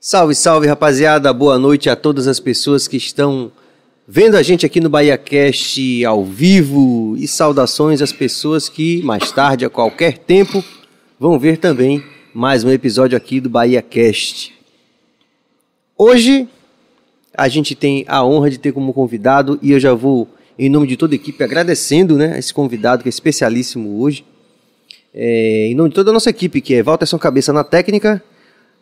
Salve, salve, rapaziada. Boa noite a todas as pessoas que estão vendo a gente aqui no BahiaCast ao vivo e saudações às pessoas que mais tarde, a qualquer tempo, vão ver também mais um episódio aqui do BahiaCast. Hoje a gente tem a honra de ter como convidado e eu já vou em nome de toda a equipe agradecendo, né, esse convidado que é especialíssimo hoje. É, em nome de toda a nossa equipe, que é são Cabeça na técnica,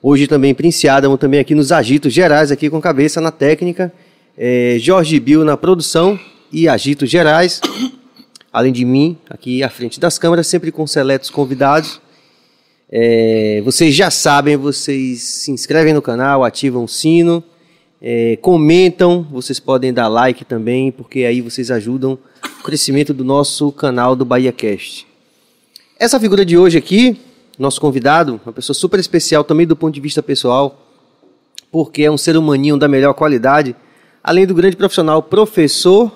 hoje também Princiada, também aqui nos Agitos Gerais, aqui com cabeça na técnica, é, Jorge Bill na produção e Agitos Gerais, além de mim, aqui à frente das câmeras, sempre com seletos convidados. É, vocês já sabem, vocês se inscrevem no canal, ativam o sino, é, comentam, vocês podem dar like também, porque aí vocês ajudam o crescimento do nosso canal do Bahia Cast. Essa figura de hoje aqui, nosso convidado, uma pessoa super especial também do ponto de vista pessoal, porque é um ser humaninho da melhor qualidade, além do grande profissional, professor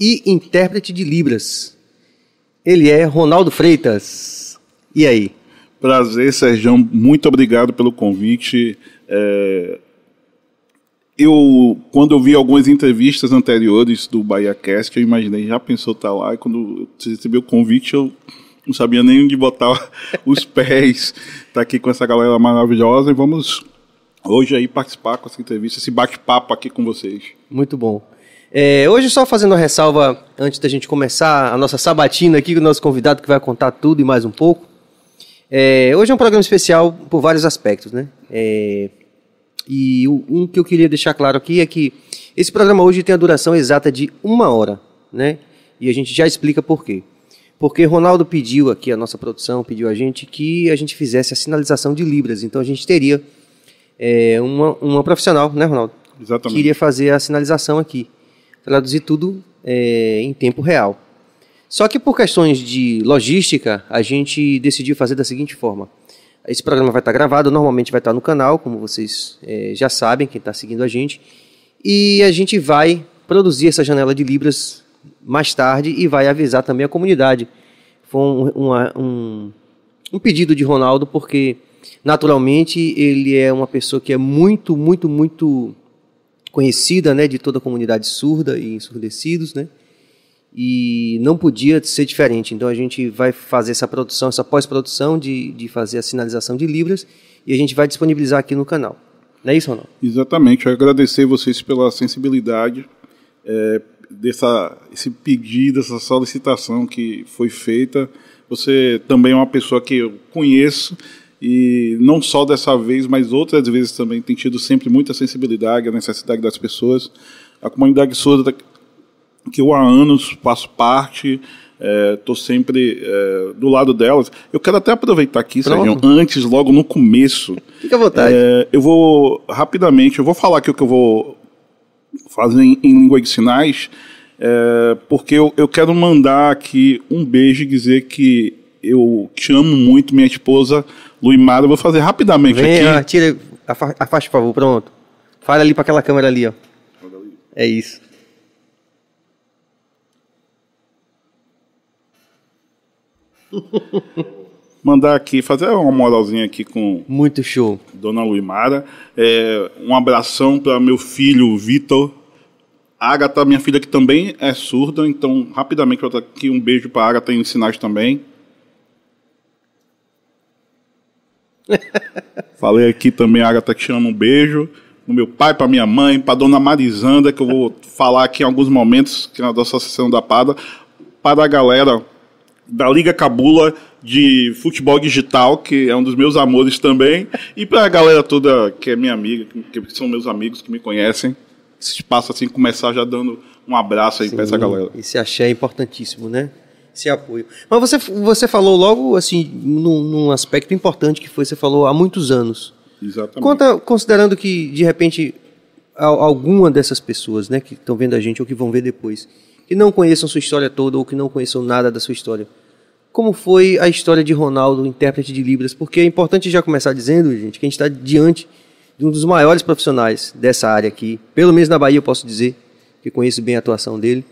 e intérprete de Libras. Ele é Ronaldo Freitas. E aí? Prazer, Sérgio. Muito obrigado pelo convite. É... Eu, quando eu vi algumas entrevistas anteriores do BahiaCast, eu imaginei, já pensou estar tá lá, e quando eu recebi o convite, eu não sabia nem onde botar os pés. Tá aqui com essa galera maravilhosa e vamos hoje aí participar com essa entrevista, esse bate-papo aqui com vocês. Muito bom. É, hoje, só fazendo uma ressalva antes da gente começar a nossa sabatina aqui com o nosso convidado que vai contar tudo e mais um pouco. É, hoje é um programa especial por vários aspectos, né? É, e um que eu queria deixar claro aqui é que esse programa hoje tem a duração exata de uma hora, né? E a gente já explica por quê. Porque Ronaldo pediu aqui, a nossa produção pediu a gente que a gente fizesse a sinalização de libras. Então a gente teria é, uma, uma profissional, né, Ronaldo? Exatamente. Que iria fazer a sinalização aqui. Traduzir tudo é, em tempo real. Só que por questões de logística, a gente decidiu fazer da seguinte forma. Esse programa vai estar gravado, normalmente vai estar no canal, como vocês é, já sabem, quem está seguindo a gente. E a gente vai produzir essa janela de Libras mais tarde e vai avisar também a comunidade. Foi um, uma, um, um pedido de Ronaldo, porque naturalmente ele é uma pessoa que é muito, muito, muito conhecida né, de toda a comunidade surda e ensurdecidos, né? E não podia ser diferente. Então a gente vai fazer essa produção, essa pós-produção de, de fazer a sinalização de Libras e a gente vai disponibilizar aqui no canal. Não é isso, Ronaldo? Exatamente. Eu agradecer vocês pela sensibilidade, é, dessa esse pedido, essa solicitação que foi feita. Você também é uma pessoa que eu conheço e não só dessa vez, mas outras vezes também tem tido sempre muita sensibilidade à necessidade das pessoas. A comunidade surda que eu há anos faço parte, estou é, sempre é, do lado delas. Eu quero até aproveitar aqui, Sérgio, antes, logo no começo. à vontade. É, eu vou rapidamente, eu vou falar aqui o que eu vou fazem em língua de sinais, é, porque eu, eu quero mandar aqui um beijo e dizer que eu te amo muito, minha esposa Luimara. Eu vou fazer rapidamente Vem, aqui. Ó, ah, tira, afaste, por favor, pronto. Fala ali para aquela câmera ali, ó. É isso. mandar aqui, fazer uma moralzinha aqui com. Muito show. Dona Luimara. É, um abração para meu filho Vitor. Agatha, minha filha que também é surda, então rapidamente vou tô aqui um beijo para Agatha em sinais também. Falei aqui também a Agatha que chama um beijo. O meu pai, para minha mãe, para dona Marizanda, que eu vou falar aqui em alguns momentos, que é a nossa sessão da Pada. Para a galera, da Liga Cabula de futebol digital, que é um dos meus amores também, e para a galera toda que é minha amiga, que, são meus amigos, que me conhecem, esse espaço assim, começar já dando um abraço aí para essa galera. Esse axé é importantíssimo, né? Esse apoio. Mas você, você falou logo, assim, num, num aspecto importante que foi, você falou há muitos anos. Exatamente. Conta, considerando que, de repente, alguma dessas pessoas, né, que estão vendo a gente ou que vão ver depois, e não conheçam sua história toda ou que não conheçam nada da sua história. Como foi a história de Ronaldo, intérprete de Libras? Porque é importante já começar dizendo, gente, que a gente está diante de um dos maiores profissionais dessa área aqui. Pelo menos na Bahia eu posso dizer, que conheço bem a atuação dele.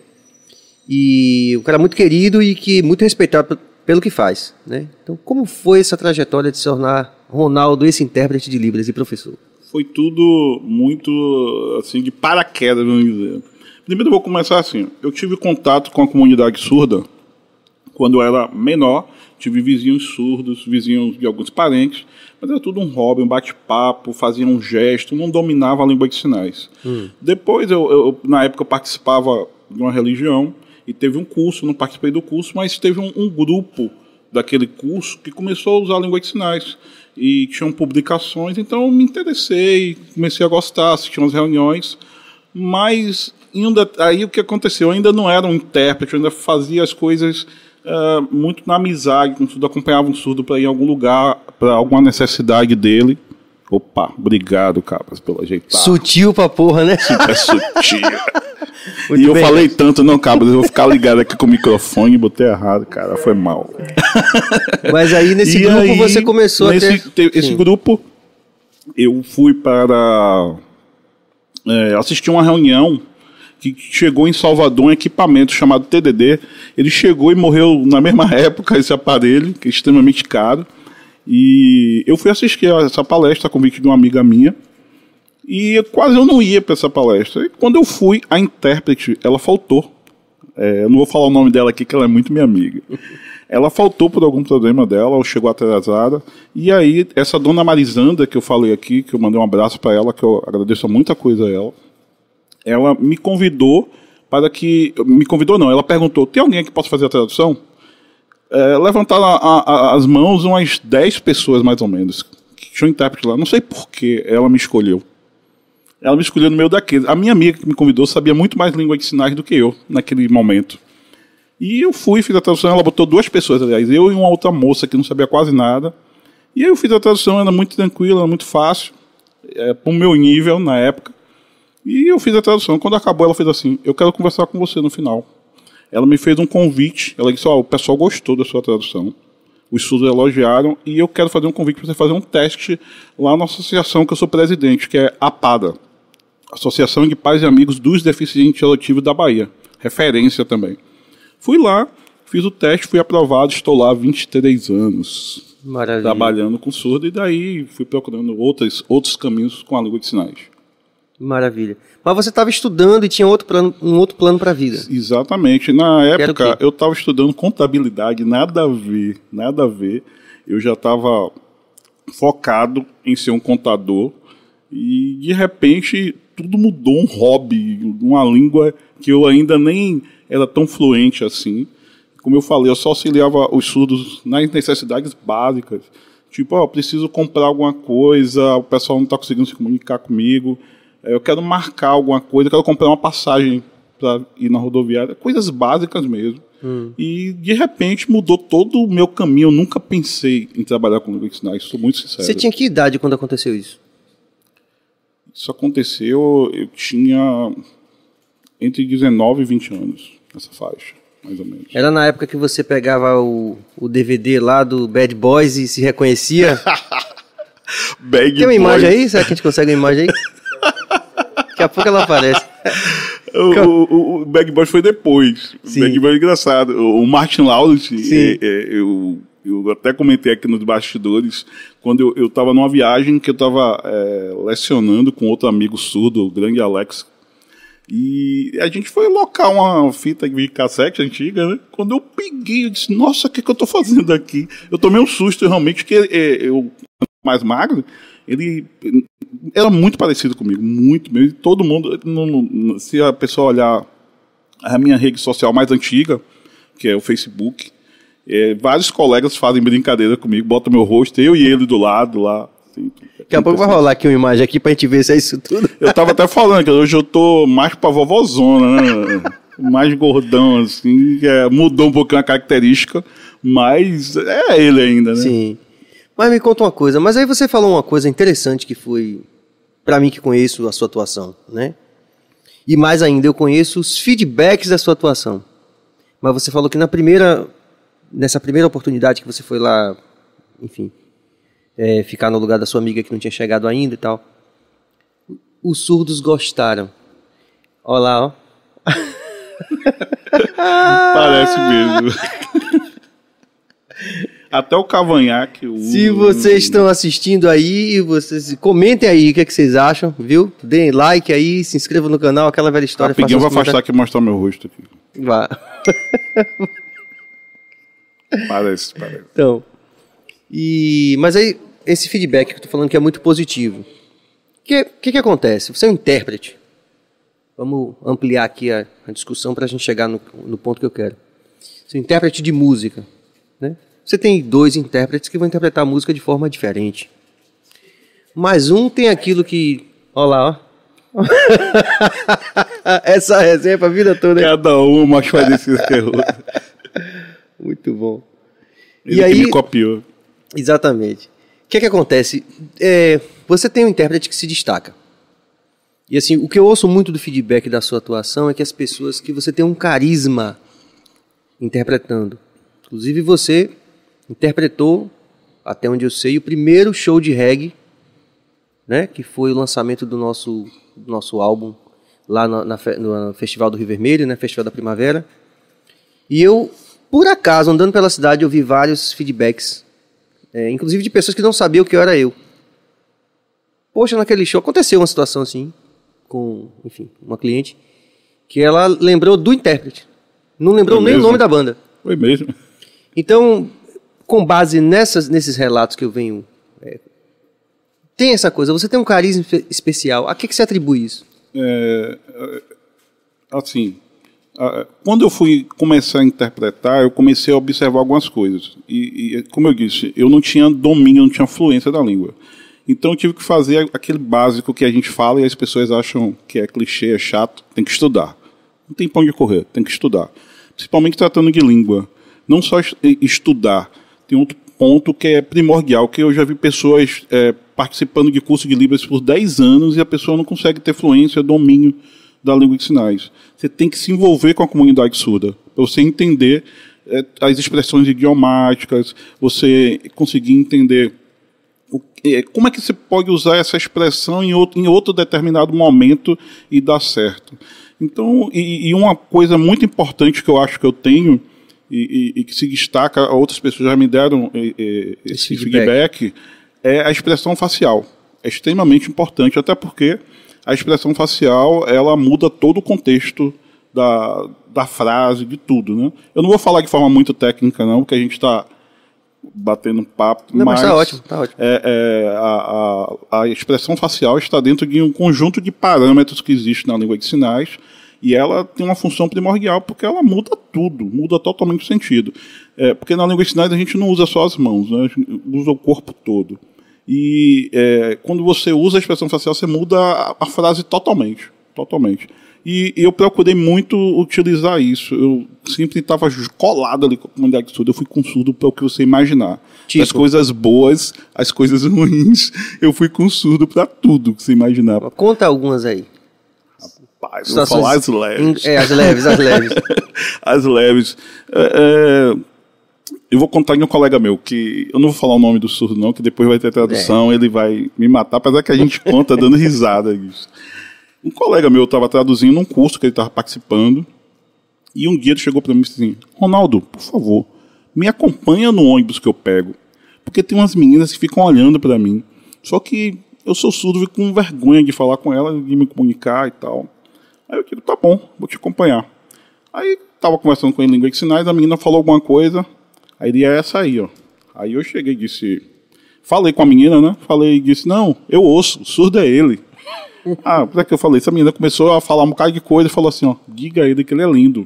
E o cara muito querido e que muito respeitado pelo que faz. Né? Então, como foi essa trajetória de se tornar Ronaldo esse intérprete de Libras e professor? Foi tudo muito assim de paraquedas, vamos dizer. Primeiro eu vou começar assim. Eu tive contato com a comunidade surda quando eu era menor. Tive vizinhos surdos, vizinhos de alguns parentes, mas era tudo um hobby, um bate-papo, fazia um gesto, não dominava a língua de sinais. Hum. Depois, eu, eu, na época, eu participava de uma religião e teve um curso, não participei do curso, mas teve um, um grupo daquele curso que começou a usar a língua de sinais e tinham publicações, então eu me interessei, comecei a gostar, assisti umas reuniões, mas ainda aí o que aconteceu? Eu ainda não era um intérprete, eu ainda fazia as coisas uh, muito na amizade com o surdo, acompanhava um surdo para ir em algum lugar, para alguma necessidade dele. Opa, obrigado, Capas, pelo ajeitar. Sutil pra porra, né? Super é sutil. Muito e eu bem. falei tanto, não, Capas, eu vou ficar ligado aqui com o microfone, botei errado, cara, foi mal. Mas aí nesse e grupo aí, você começou nesse, a ter... Esse grupo, eu fui para... É, assistir uma reunião que chegou em Salvador um equipamento chamado TDD. Ele chegou e morreu na mesma época esse aparelho, que é extremamente caro. E eu fui assistir a essa palestra a convite de uma amiga minha. E quase eu não ia para essa palestra. E quando eu fui, a intérprete, ela faltou. É, eu não vou falar o nome dela aqui, que ela é muito minha amiga. Ela faltou por algum problema dela, ou chegou atrasada. E aí, essa dona Marisanda, que eu falei aqui, que eu mandei um abraço para ela, que eu agradeço muita coisa a ela ela me convidou para que. Me convidou, não, ela perguntou: tem alguém que possa fazer a tradução? É, levantaram a, a, as mãos umas 10 pessoas, mais ou menos, que tinham um intérprete lá. Não sei por que ela me escolheu. Ela me escolheu no meio daquele. A minha amiga que me convidou sabia muito mais língua de sinais do que eu, naquele momento. E eu fui, fiz a tradução, ela botou duas pessoas, aliás, eu e uma outra moça que não sabia quase nada. E aí eu fiz a tradução, era muito tranquila, muito fácil, é, o meu nível na época. E eu fiz a tradução. Quando acabou, ela fez assim: Eu quero conversar com você no final. Ela me fez um convite. Ela disse: Ó, oh, o pessoal gostou da sua tradução. Os surdos elogiaram. E eu quero fazer um convite para você fazer um teste lá na associação que eu sou presidente, que é a PADA Associação de Pais e Amigos dos Deficientes Relativos da Bahia. Referência também. Fui lá, fiz o teste, fui aprovado. Estou lá há 23 anos. Maravilha. trabalhando com surdo e daí fui procurando outras, outros caminhos com a língua de sinais. Maravilha. Mas você estava estudando e tinha outro plano, um outro plano para a vida. Exatamente. Na época, eu estava estudando contabilidade, nada a ver, nada a ver. Eu já estava focado em ser um contador e, de repente, tudo mudou um hobby, uma língua que eu ainda nem era tão fluente assim. Como eu falei, eu só auxiliava os surdos nas necessidades básicas. Tipo, ó, oh, preciso comprar alguma coisa, o pessoal não está conseguindo se comunicar comigo é, eu quero marcar alguma coisa, eu quero comprar uma passagem para ir na rodoviária, coisas básicas mesmo. Hum. E de repente mudou todo o meu caminho. Eu nunca pensei em trabalhar com Linux Night, sou muito sincero. Você tinha que idade quando aconteceu isso? Isso aconteceu, eu tinha entre 19 e 20 anos, essa faixa, mais ou menos. Era na época que você pegava o, o DVD lá do Bad Boys e se reconhecia? Bad Tem uma Boys. imagem aí? Será que a gente consegue uma imagem aí? Daqui a pouco ela aparece. o, o, o Bag Boys foi depois. Sim. O Bag Boys é engraçado. O Martin Lawrence, é, é, eu, eu até comentei aqui nos bastidores, quando eu estava numa viagem que eu estava é, lecionando com outro amigo surdo, o grande Alex, e a gente foi locar uma fita de cassete antiga, né? Quando eu peguei, eu disse, nossa, o que, que eu tô fazendo aqui? Eu tomei um susto realmente, porque é, eu mais magro, ele era muito parecido comigo, muito mesmo. Todo mundo, não, não, se a pessoa olhar a minha rede social mais antiga, que é o Facebook, é, vários colegas fazem brincadeira comigo, botam meu rosto, eu e ele do lado lá. Assim, Daqui a pouco vai rolar aqui uma imagem aqui pra gente ver se é isso tudo. Eu tava até falando que hoje eu tô mais pra vovozona, né? mais gordão, assim, é, mudou um pouquinho a característica, mas é ele ainda, né? Sim. Mas me conta uma coisa, mas aí você falou uma coisa interessante que foi, para mim que conheço a sua atuação, né? E mais ainda, eu conheço os feedbacks da sua atuação. Mas você falou que na primeira, nessa primeira oportunidade que você foi lá, enfim, é, ficar no lugar da sua amiga que não tinha chegado ainda e tal, os surdos gostaram. Olha lá, ó. Parece mesmo. Até o cavanhaque. Uh. Se vocês estão assistindo aí, vocês comentem aí o que, é que vocês acham, viu? Deem like aí, se inscrevam no canal, aquela velha história. Rapidinho, eu vou afastar aqui e mostrar meu rosto aqui. Vá. parece, parece. Então, e, mas aí, esse feedback que eu tô falando que é muito positivo. O que, que, que acontece? Você é um intérprete. Vamos ampliar aqui a, a discussão para a gente chegar no, no ponto que eu quero. Você é um intérprete de música, né? Você tem dois intérpretes que vão interpretar a música de forma diferente. Mas um tem aquilo que. Olha lá, ó. Essa resenha é vida toda. Cada uma faz esses terror. Muito bom. Ele e aí, me copiou. Exatamente. O que é que acontece? É, você tem um intérprete que se destaca. E assim, o que eu ouço muito do feedback da sua atuação é que as pessoas que você tem um carisma interpretando. Inclusive você interpretou, até onde eu sei, o primeiro show de reggae, né, que foi o lançamento do nosso, do nosso álbum lá na, na, no Festival do Rio Vermelho, né, Festival da Primavera. E eu, por acaso, andando pela cidade, ouvi vários feedbacks, é, inclusive de pessoas que não sabiam que eu era eu. Poxa, naquele show aconteceu uma situação assim, com, enfim, uma cliente, que ela lembrou do intérprete. Não lembrou Foi nem mesmo? o nome da banda. Foi mesmo. Então, com base nessas, nesses relatos que eu venho. É, tem essa coisa, você tem um carisma especial. A que, que se atribui isso? É, é assim, quando eu fui começar a interpretar, eu comecei a observar algumas coisas. E, e, como eu disse, eu não tinha domínio, não tinha fluência da língua. Então eu tive que fazer aquele básico que a gente fala e as pessoas acham que é clichê, é chato. Tem que estudar. Não tem pão de correr, tem que estudar. Principalmente tratando de língua. Não só estudar, tem outro ponto que é primordial, que eu já vi pessoas é, participando de curso de Libras por 10 anos e a pessoa não consegue ter fluência, domínio da língua de sinais. Você tem que se envolver com a comunidade surda, para você entender é, as expressões idiomáticas, você conseguir entender o, é, como é que você pode usar essa expressão em outro, em outro determinado momento e dar certo. Então, e, e uma coisa muito importante que eu acho que eu tenho e, e, e, que se destaca, outras pessoas já me deram e, esse, esse feedback. feedback, é a expressão facial. É extremamente importante, até porque a expressão facial ela muda todo o contexto da, da frase, de tudo. Né? Eu não vou falar de forma muito técnica, não, porque a gente está batendo papo. Não, mas está ótimo, tá ótimo. É, é, a, a, a expressão facial está dentro de um conjunto de parâmetros que existe na língua de sinais e ela tem uma função primordial porque ela muda tudo, muda totalmente o sentido. É, porque na língua de sinais a gente não usa só as mãos, né? a gente usa o corpo todo. E é, quando você usa a expressão facial, você muda a, a frase totalmente. Totalmente. E, eu procurei muito utilizar isso. Eu sempre estava colado ali com a comunidade surda. Eu fui com surdo para o que você imaginar. Tipo. As coisas boas, as coisas ruins. Eu fui com surdo para tudo que você imaginar. Conta algumas aí. Rapaz, situações... as leves. É, as leves, as leves. as leves. É, é, eu vou contar de um colega meu, que eu não vou falar o nome do surdo, não, que depois vai ter tradução, é. ele vai me matar, apesar que a gente conta dando risada isso. Um colega meu estava traduzindo num curso que ele estava participando, e um dia ele chegou para mim e disse assim: Ronaldo, por favor, me acompanha no ônibus que eu pego. Porque tem umas meninas que ficam olhando para mim. Só que eu sou surdo, fico com vergonha de falar com elas, de me comunicar e tal. Aí eu digo, tá bom, vou te acompanhar. Aí tava conversando com ele em língua de sinais, a menina falou alguma coisa, a ideia é essa aí, ó. Aí eu cheguei e disse, falei com a menina, né? Falei e disse, não, eu ouço, o surdo é ele. ah, por é que eu falei? Essa menina começou a falar um bocado de coisa e falou assim, ó, diga a ele que ele é lindo.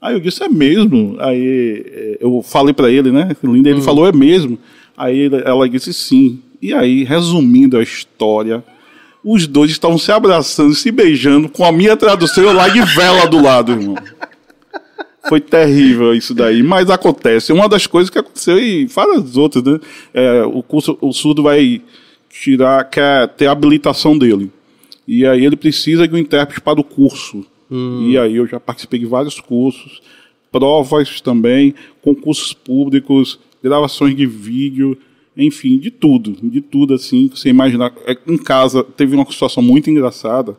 Aí eu disse, é mesmo? Aí eh, eu falei para ele, né? Lindo, ele hum. falou, é mesmo. Aí ela disse, sim. E aí, resumindo a história, os dois estavam se abraçando, se beijando, com a minha tradução eu lá de vela do lado, irmão. Foi terrível isso daí, mas acontece. Uma das coisas que aconteceu, e várias outras, né? É, o, curso, o surdo vai tirar, quer ter a habilitação dele. E aí ele precisa de um intérprete para o curso. Hum. E aí eu já participei de vários cursos, provas também, concursos públicos, gravações de vídeo, enfim, de tudo, de tudo assim, você imaginar. É, em casa teve uma situação muito engraçada.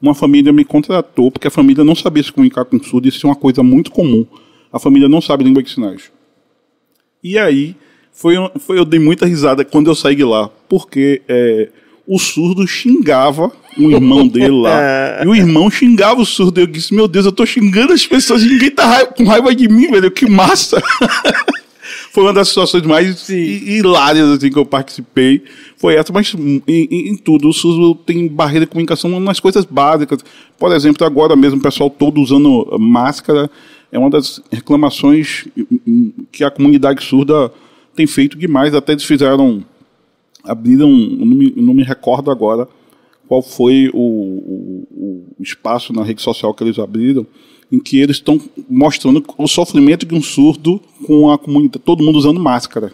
Uma família me contratou porque a família não sabia se comunicar com surdo, isso é uma coisa muito comum. A família não sabe língua de sinais. E aí foi, foi eu dei muita risada quando eu saí de lá, porque é, o surdo xingava o irmão dele lá. e o irmão xingava o surdo. Eu disse, meu Deus, eu tô xingando as pessoas, ninguém tá raiva, com raiva de mim, velho. Que massa! foi uma das situações mais hilárias assim, que eu participei. Foi essa, mas hum, em, em tudo, o SUS tem barreira de comunicação nas coisas básicas. Por exemplo, agora mesmo o pessoal todo usando máscara é uma das reclamações hum, hum, que a comunidade surda tem feito demais. Até eles fizeram, abriram, não me, não me recordo agora qual foi o, o, o espaço na rede social que eles abriram, em que eles estão mostrando o sofrimento de um surdo com a comunidade, todo mundo usando máscara.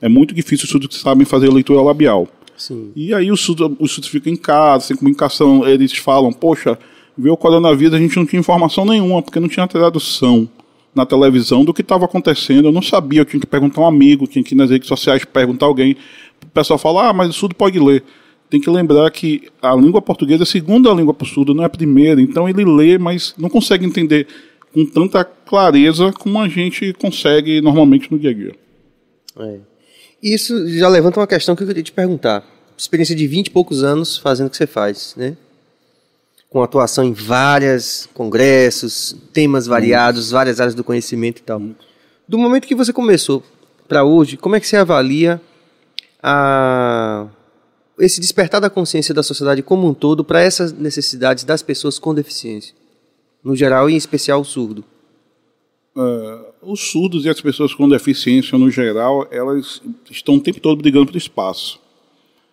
É muito difícil os surdos que sabem fazer leitura labial. Sim. E aí os surdos, os ficam em casa, sem comunicação, eles falam, poxa, veio o coronavírus, a gente não tinha informação nenhuma, porque não tinha tradução na televisão do que estava acontecendo, eu não sabia, eu tinha que perguntar a um amigo, tinha que ir nas redes sociais perguntar alguém. O pessoal fala, ah, mas o surdo pode ler tem que lembrar que a língua portuguesa é a segunda língua possuída, não é a primeira. Então ele lê, mas não consegue entender com tanta clareza como a gente consegue normalmente no dia a dia. É. Isso já levanta uma questão que eu queria te perguntar. Experiência de 20 e poucos anos fazendo o que você faz, né? Com atuação em vários congressos, temas variados, várias áreas do conhecimento e tal. Do momento que você começou para hoje, como é que você avalia a esse despertar da consciência da sociedade como um todo para essas necessidades das pessoas com deficiência, no geral e em especial o surdo? Uh, os surdos e as pessoas com deficiência no geral, elas estão o tempo todo brigando pelo espaço.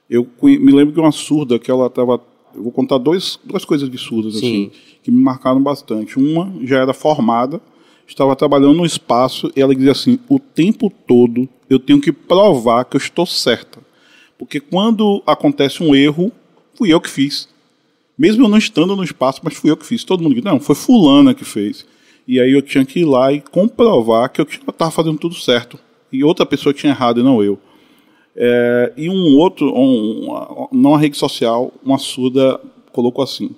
Eu me lembro de uma surda que ela estava. vou contar dois, duas coisas de surdas assim, que me marcaram bastante. Uma já era formada, estava trabalhando no espaço e ela dizia assim: o tempo todo eu tenho que provar que eu estou certa. Porque quando acontece um erro, fui eu que fiz. Mesmo eu não estando no espaço, mas fui eu que fiz. Todo mundo diz, não, foi fulana que fez. E aí eu tinha que ir lá e comprovar que eu estava fazendo tudo certo. E outra pessoa tinha errado e não eu. É, e um outro, um, não a rede social, uma surda colocou assim: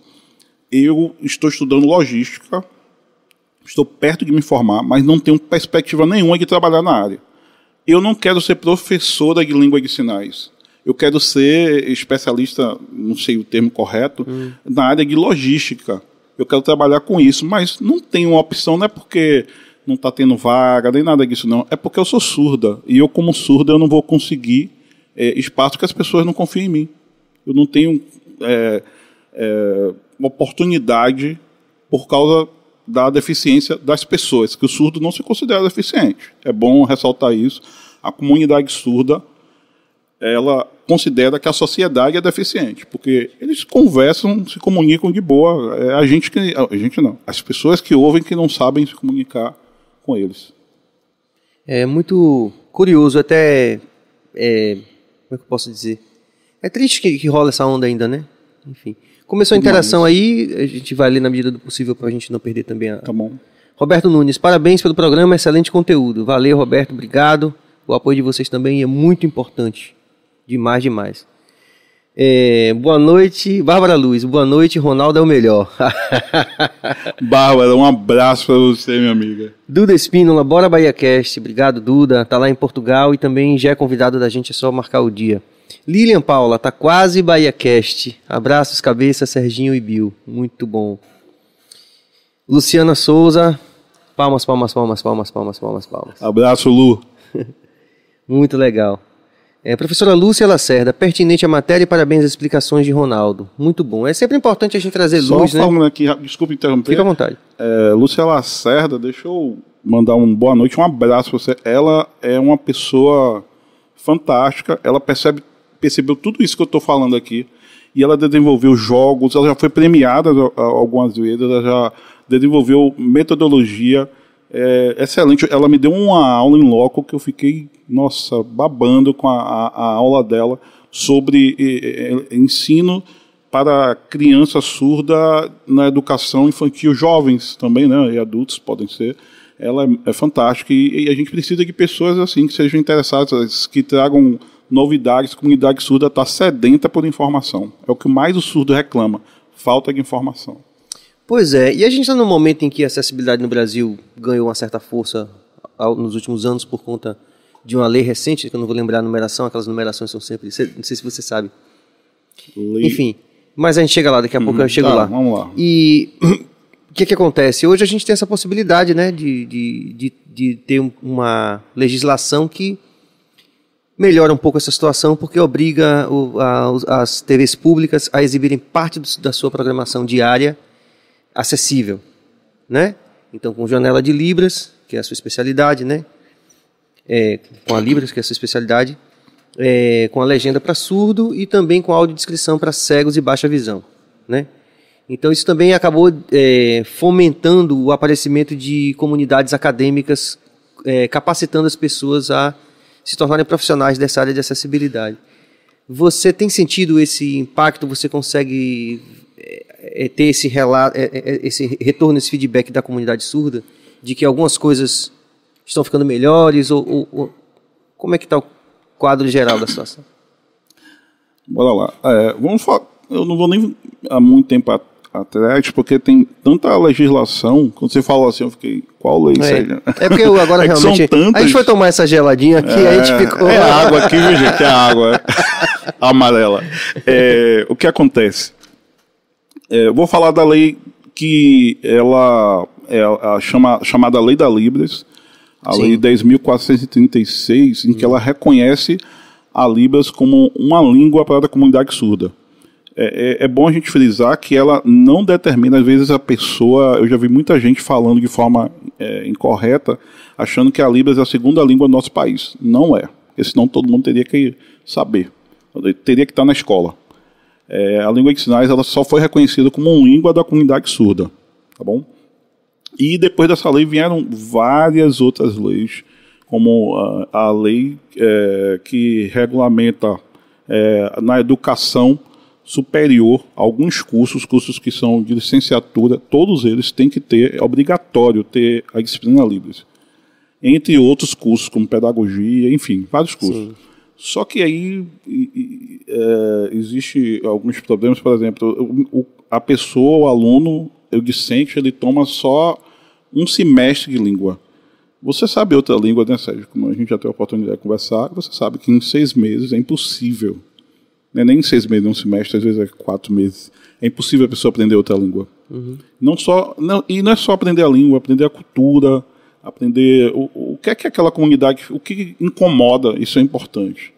Eu estou estudando logística, estou perto de me formar, mas não tenho perspectiva nenhuma de trabalhar na área. Eu não quero ser professora de língua de sinais eu quero ser especialista, não sei o termo correto, hum. na área de logística. Eu quero trabalhar com isso, mas não tem uma opção, não é porque não está tendo vaga, nem nada disso, não. É porque eu sou surda. E eu, como surda, eu não vou conseguir é, espaço que as pessoas não confiam em mim. Eu não tenho é, é, oportunidade por causa da deficiência das pessoas, que o surdo não se considera deficiente. É bom ressaltar isso. A comunidade surda ela considera que a sociedade é deficiente, porque eles conversam, se comunicam de boa. É a gente que a gente não, as pessoas que ouvem que não sabem se comunicar com eles. É muito curioso, até é, como é que eu posso dizer? É triste que, que rola essa onda ainda, né? Enfim, começou a interação aí, a gente vai ali na medida do possível para a gente não perder também. A... Tá bom. Roberto Nunes, parabéns pelo programa, excelente conteúdo. Valeu, Roberto, obrigado. O apoio de vocês também é muito importante. Demais, demais. É, boa noite, Bárbara Luz. Boa noite, Ronaldo é o melhor. Bárbara, um abraço para você, minha amiga. Duda Espínola, bora Bahia Cast. Obrigado, Duda. Tá lá em Portugal e também já é convidado da gente, é só marcar o dia. Lilian Paula, tá quase Bahia Cast. Abraços, cabeça, Serginho e Bill. Muito bom. Luciana Souza, palmas, palmas, palmas, palmas, palmas, palmas, palmas. Abraço, Lu. Muito legal. É, professora Lúcia Lacerda, pertinente à matéria e parabéns às explicações de Ronaldo. Muito bom. É sempre importante a gente trazer Só luz, né? falando né? aqui, desculpa interromper. Fica à vontade. É, Lúcia Lacerda, deixa eu mandar um boa noite, um abraço para você. Ela é uma pessoa fantástica, ela percebe, percebeu tudo isso que eu estou falando aqui e ela desenvolveu jogos, ela já foi premiada algumas vezes, ela já desenvolveu metodologia, é, excelente. Ela me deu uma aula em loco que eu fiquei, nossa, babando com a, a, a aula dela sobre ensino para criança surda na educação infantil, jovens também, né, e adultos podem ser. Ela é, é fantástica e, e a gente precisa de pessoas assim que sejam interessadas, que tragam novidades. A comunidade surda está sedenta por informação. É o que mais o surdo reclama: falta de informação. Pois é, e a gente está num momento em que a acessibilidade no Brasil ganhou uma certa força ao, nos últimos anos por conta de uma lei recente, que eu não vou lembrar a numeração, aquelas numerações são sempre, não sei se você sabe. Lei. Enfim, mas a gente chega lá, daqui a uhum, pouco eu hum, chego tá, lá. Vamos lá. E o que, que acontece? Hoje a gente tem essa possibilidade né, de, de, de, de ter uma legislação que melhora um pouco essa situação porque obriga o, a, as TVs públicas a exibirem parte do, da sua programação diária acessível, né? Então, com janela de libras, que é a sua especialidade, né? É, com a libras, que é a sua especialidade, é, com a legenda para surdo e também com a audiodescrição para cegos e baixa visão, né? Então, isso também acabou é, fomentando o aparecimento de comunidades acadêmicas, é, capacitando as pessoas a se tornarem profissionais dessa área de acessibilidade. Você tem sentido esse impacto? Você consegue é, é, ter esse relato, é, é, esse retorno, esse feedback da comunidade surda, de que algumas coisas estão ficando melhores, ou, ou, ou como é que está o quadro geral da situação? Bora lá. vamos falar, eu não vou nem há muito tempo atrás, atrás, porque tem tanta legislação. Quando você fala assim, eu fiquei, qual lei é, É porque eu agora é realmente. Tantas... A gente foi tomar essa geladinha aqui, é, a gente ficou. É a água aqui, viu, gente? É a água amarela. É, o que acontece? É, vou falar da lei que ela é a chama, chamada Lei da Libras, a Sim. Lei 10.436, em que ela reconhece a Libras como uma língua para a comunidade surda. É, é, é, bom a gente frisar que ela não determina, às vezes a pessoa, eu já vi muita gente falando de forma é, incorreta, achando que a Libras é a segunda língua do nosso país. Não é, porque senão todo mundo teria que saber, teria que estar na escola. É, a língua de sinais ela só foi reconhecida como língua da comunidade surda, tá bom? E depois dessa lei vieram várias outras leis, como a, a lei é, que regulamenta é, na educação superior alguns cursos, cursos que são de licenciatura, todos eles têm que ter, é obrigatório ter a disciplina livre. Entre outros cursos, como pedagogia, enfim, vários cursos. Sim. Só que aí é, existe alguns problemas, por exemplo, o, a pessoa, o aluno, o discente, ele toma só um semestre de língua. Você sabe outra língua, né, Sérgio? Como a gente já teve a oportunidade de conversar, você sabe que em seis meses é impossível. Né? Nem em seis meses, um semestre, às vezes é quatro meses. É impossível a pessoa aprender outra língua. Uhum. Não só, não, e não é só aprender a língua, aprender a cultura, aprender o, o que é que aquela comunidade, o que incomoda, isso é importante.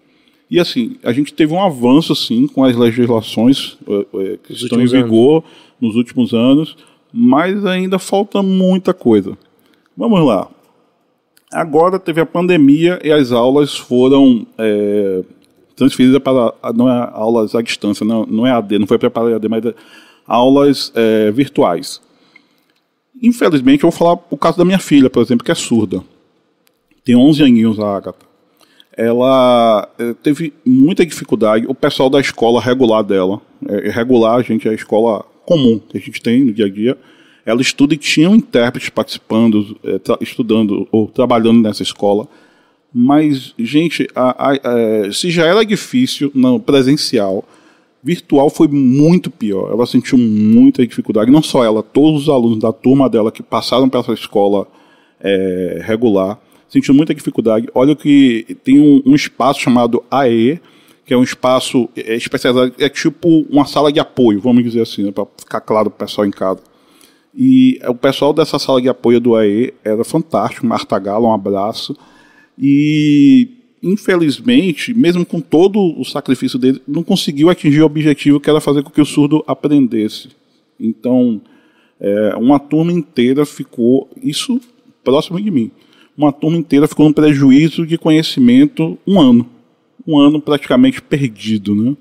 E assim, a gente teve um avanço assim com as legislações é, que nos estão em vigor anos. nos últimos anos, mas ainda falta muita coisa. Vamos lá. Agora teve a pandemia e as aulas foram é, transferidas para não é aulas à distância, não, não é AD, não foi preparado AD, mas é, aulas virtuais. Infelizmente, eu vou falar o caso da minha filha, por exemplo, que é surda. Tem 11 aninhos a Agatha. Ela eh, teve muita dificuldade. O pessoal da escola regular dela, eh, regular a gente é a escola comum que a gente tem no dia a dia, ela estuda e tinha um intérprete participando, eh, estudando ou trabalhando nessa escola. Mas, gente, a, a, a, se já era difícil no presencial, virtual foi muito pior. Ela sentiu muita dificuldade, não só ela, todos os alunos da turma dela que passaram pela escola é, regular sentiu muita dificuldade. Olha que tem um, um, espaço chamado AE, que é um espaço é, especializado, é tipo uma sala de apoio, vamos dizer assim, né, para ficar claro para o pessoal em casa. E é, o pessoal dessa sala de apoio do AE era fantástico, Marta Galo, um abraço. E infelizmente, mesmo com todo o sacrifício dele, não conseguiu atingir o objetivo que era fazer com que o surdo aprendesse. Então, é, uma turma inteira ficou, isso próximo de mim, uma turma inteira ficou num prejuízo de conhecimento um ano. Um ano praticamente perdido. Né?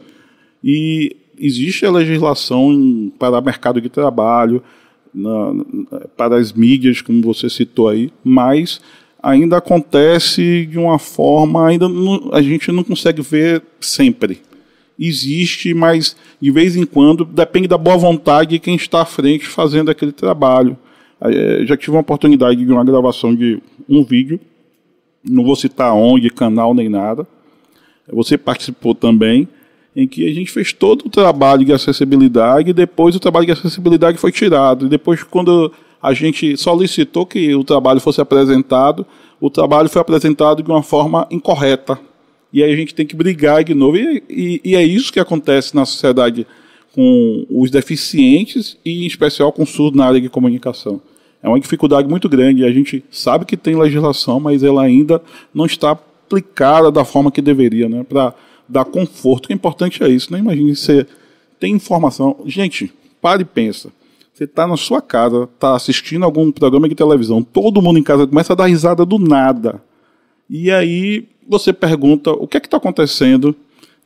E existe a legislação para o mercado de trabalho, na, para as mídias, como você citou aí, mas ainda acontece de uma forma, ainda não, a gente não consegue ver sempre. Existe, mas de vez em quando depende da boa vontade de quem está à frente fazendo aquele trabalho. Eh, já tive uma oportunidade de uma gravação de um vídeo, não vou citar onde, canal nem nada. Você participou também, em que a gente fez todo o trabalho de acessibilidade e depois o trabalho de acessibilidade foi tirado. E depois, quando a gente solicitou que o trabalho fosse apresentado, o trabalho foi apresentado de uma forma incorreta. E aí a gente tem que brigar de novo. E, e, e é isso que acontece na sociedade com os deficientes e, em especial, com surdo na área de comunicação. É uma dificuldade muito grande. A gente sabe que tem legislação, mas ela ainda não está aplicada da forma que deveria, né? Para dar conforto. O é importante é isso, né? Imagine você tem informação. Gente, pare e pensa. Você está na sua casa, está assistindo algum programa de televisão, todo mundo em casa começa a dar risada do nada. E aí você pergunta o que é que está acontecendo,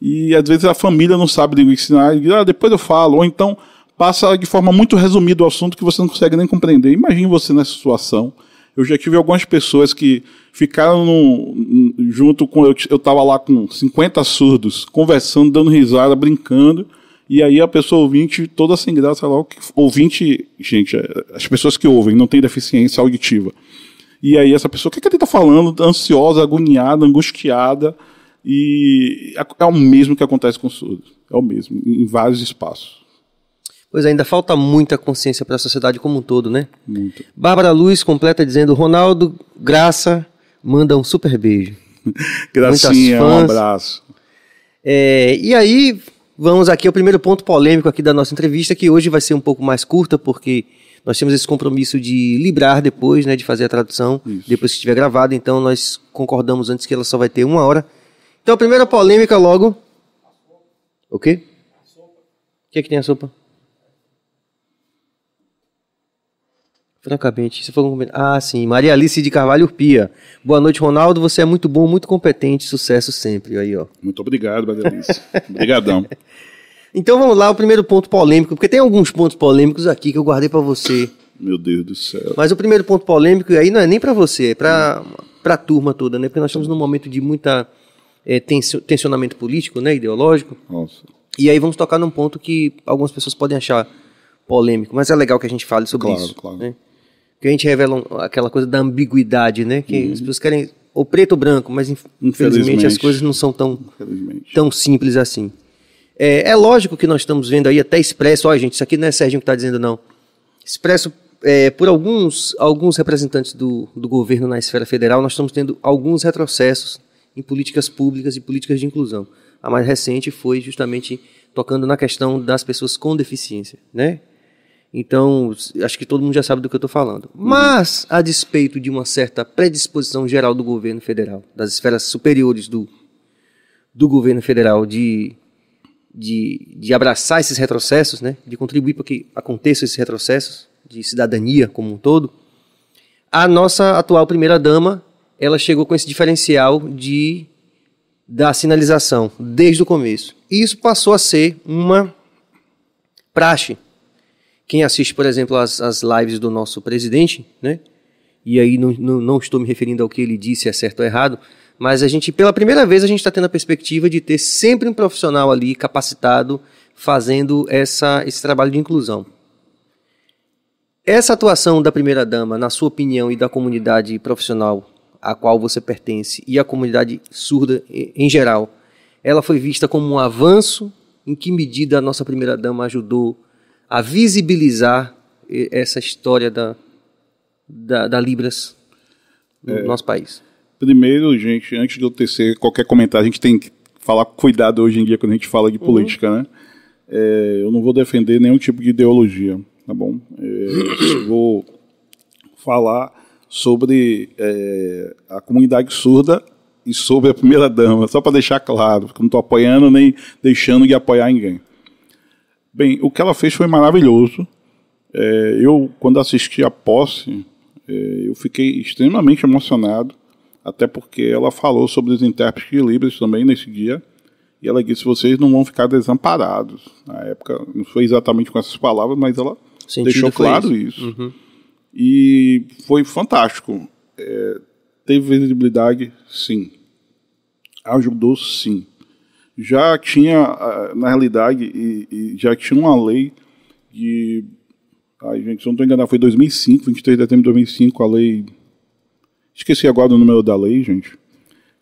e às vezes a família não sabe lhe ensinar, e, ah, depois eu falo, ou então passa de forma muito resumida o assunto que você não consegue nem compreender. Imagine você nessa situação. Eu já tive algumas pessoas que ficaram no, junto com. Eu estava lá com 50 surdos, conversando, dando risada, brincando. E aí a pessoa ouvinte, toda sem graça lá, ouvinte, gente, é, as pessoas que ouvem, não tem deficiência auditiva. E aí essa pessoa, o que, é que ele está falando? Ansiosa, agoniada, angustiada. E é o mesmo que acontece com os surdos. É o mesmo, em vários espaços. Pois é, ainda falta muita consciência para a sociedade como um todo, né? Muito. Bárbara Luz completa dizendo: Ronaldo Graça manda um super beijo. Gracinha, um abraço. É, e aí, Vamos aqui ao primeiro ponto polêmico aqui da nossa entrevista, que hoje vai ser um pouco mais curta, porque nós temos esse compromisso de librar depois, né, de fazer a tradução, Isso. depois que estiver gravada, então nós concordamos antes que ela só vai ter uma hora. Então, a primeira polêmica logo. O quê? O que é que tem a sopa? Francamente, um for Ah, sim. Maria Alice de Carvalho Pia. Boa noite, Ronaldo. Você é muito bom, muito competente. Sucesso sempre. Aí, ó. Muito obrigado, Maria Alice. Obrigadão. Então vamos lá, o primeiro ponto polêmico, porque tem alguns pontos polêmicos aqui que eu guardei para você. Meu Deus do céu. Mas o primeiro ponto polêmico, e aí não é nem para você, é para a turma toda, né? Porque nós estamos num momento de muita é, tensionamento político, né? Ideológico. Nossa. E aí vamos tocar num ponto que algumas pessoas podem achar polêmico, mas é legal que a gente fale sobre claro, isso. Claro, claro. Né? que a gente revela aquela coisa da ambiguidade, né? Que uhum. as pessoas querem ou preto ou branco, mas infelizmente, infelizmente as coisas não são tão, tão simples assim. É, é, lógico que nós estamos vendo aí até expresso, ó, gente, isso aqui não é Sérgio que está dizendo não. Expresso é, por alguns, alguns representantes do, do governo na esfera federal, nós estamos tendo alguns retrocessos em políticas públicas e políticas de inclusão. A mais recente foi justamente tocando na questão das pessoas com deficiência, né? Então, acho que todo mundo já sabe do que eu estou falando. Mas, a despeito de uma certa predisposição geral do governo federal, das esferas superiores do, do governo federal de, de, de abraçar esses retrocessos, né, de contribuir para que aconteçam esses retrocessos de cidadania como um todo, a nossa atual primeira-dama ela chegou com esse diferencial de da sinalização desde o começo. E isso passou a ser uma praxe quem assiste, por exemplo, as, as lives do nosso presidente, né? E aí não, não, não estou me referindo ao que ele disse, é certo ou errado, mas a gente, pela primeira vez, a gente está tendo a perspectiva de ter sempre um profissional ali capacitado fazendo essa, esse trabalho de inclusão. Essa atuação da primeira dama, na sua opinião e da comunidade profissional a qual você pertence e a comunidade surda em geral, ela foi vista como um avanço? Em que medida a nossa primeira dama ajudou a visibilizar essa história da, da, da Libras no é, nosso país? Primeiro, gente, antes de eu tecer qualquer comentário, a gente tem que falar cuidado hoje em dia quando a gente fala de uhum. política, né? É, eu não vou defender nenhum tipo de ideologia, tá bom? É, vou falar sobre é, a comunidade surda e sobre a primeira dama, só para deixar claro, porque não estou apoiando nem deixando de apoiar ninguém. Bem, o que ela fez foi maravilhoso. É, eu, quando assisti a posse, é, eu fiquei extremamente emocionado, até porque ela falou sobre os intérpretes de Libras também nesse dia, e ela disse: vocês não vão ficar desamparados. Na época, não foi exatamente com essas palavras, mas ela deixou claro isso. isso. Uhum. E foi fantástico. É, teve visibilidade, sim. Ajudou, sim já tinha, ah, na realidade, e, e já tinha uma lei de. Ai, gente, se eu não estou enganado, foi 2005, 23 de dezembro de 2005, a lei. Esqueci agora o número da lei, gente.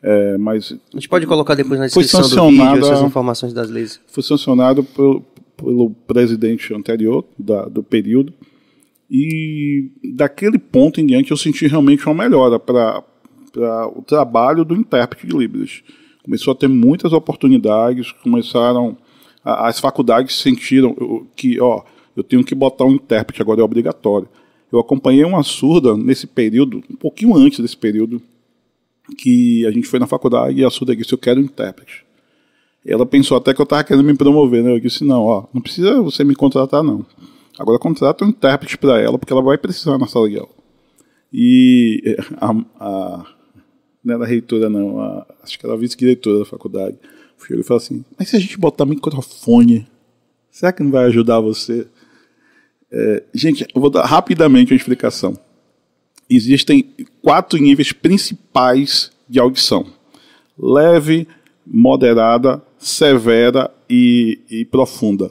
É, mas a gente pode colocar depois na descrição do vídeo essas informações das leis. Foi sancionado pelo, pelo presidente anterior da, do período. E daquele ponto em diante eu senti realmente uma melhora para o trabalho do intérprete de Libras começou a ter muitas oportunidades, começaram a, as faculdades sentiram que ó, eu tenho que botar um intérprete agora é obrigatório. Eu acompanhei uma surda nesse período, um pouquinho antes desse período que a gente foi na faculdade e a surda disse eu quero um intérprete. Ela pensou até que eu estava querendo me promover, né? Eu disse não, ó, não precisa você me contratar não. Agora contrata um intérprete para ela porque ela vai precisar na sala de aula. E eh, a, a não era reitora, não, a, acho que era vice-diretora da faculdade. Chegou e falou assim: Mas se a gente botar microfone, será que não vai ajudar você? É, gente, eu vou dar rapidamente uma explicação. Existem quatro níveis principais de audição: leve, moderada, severa e, e profunda.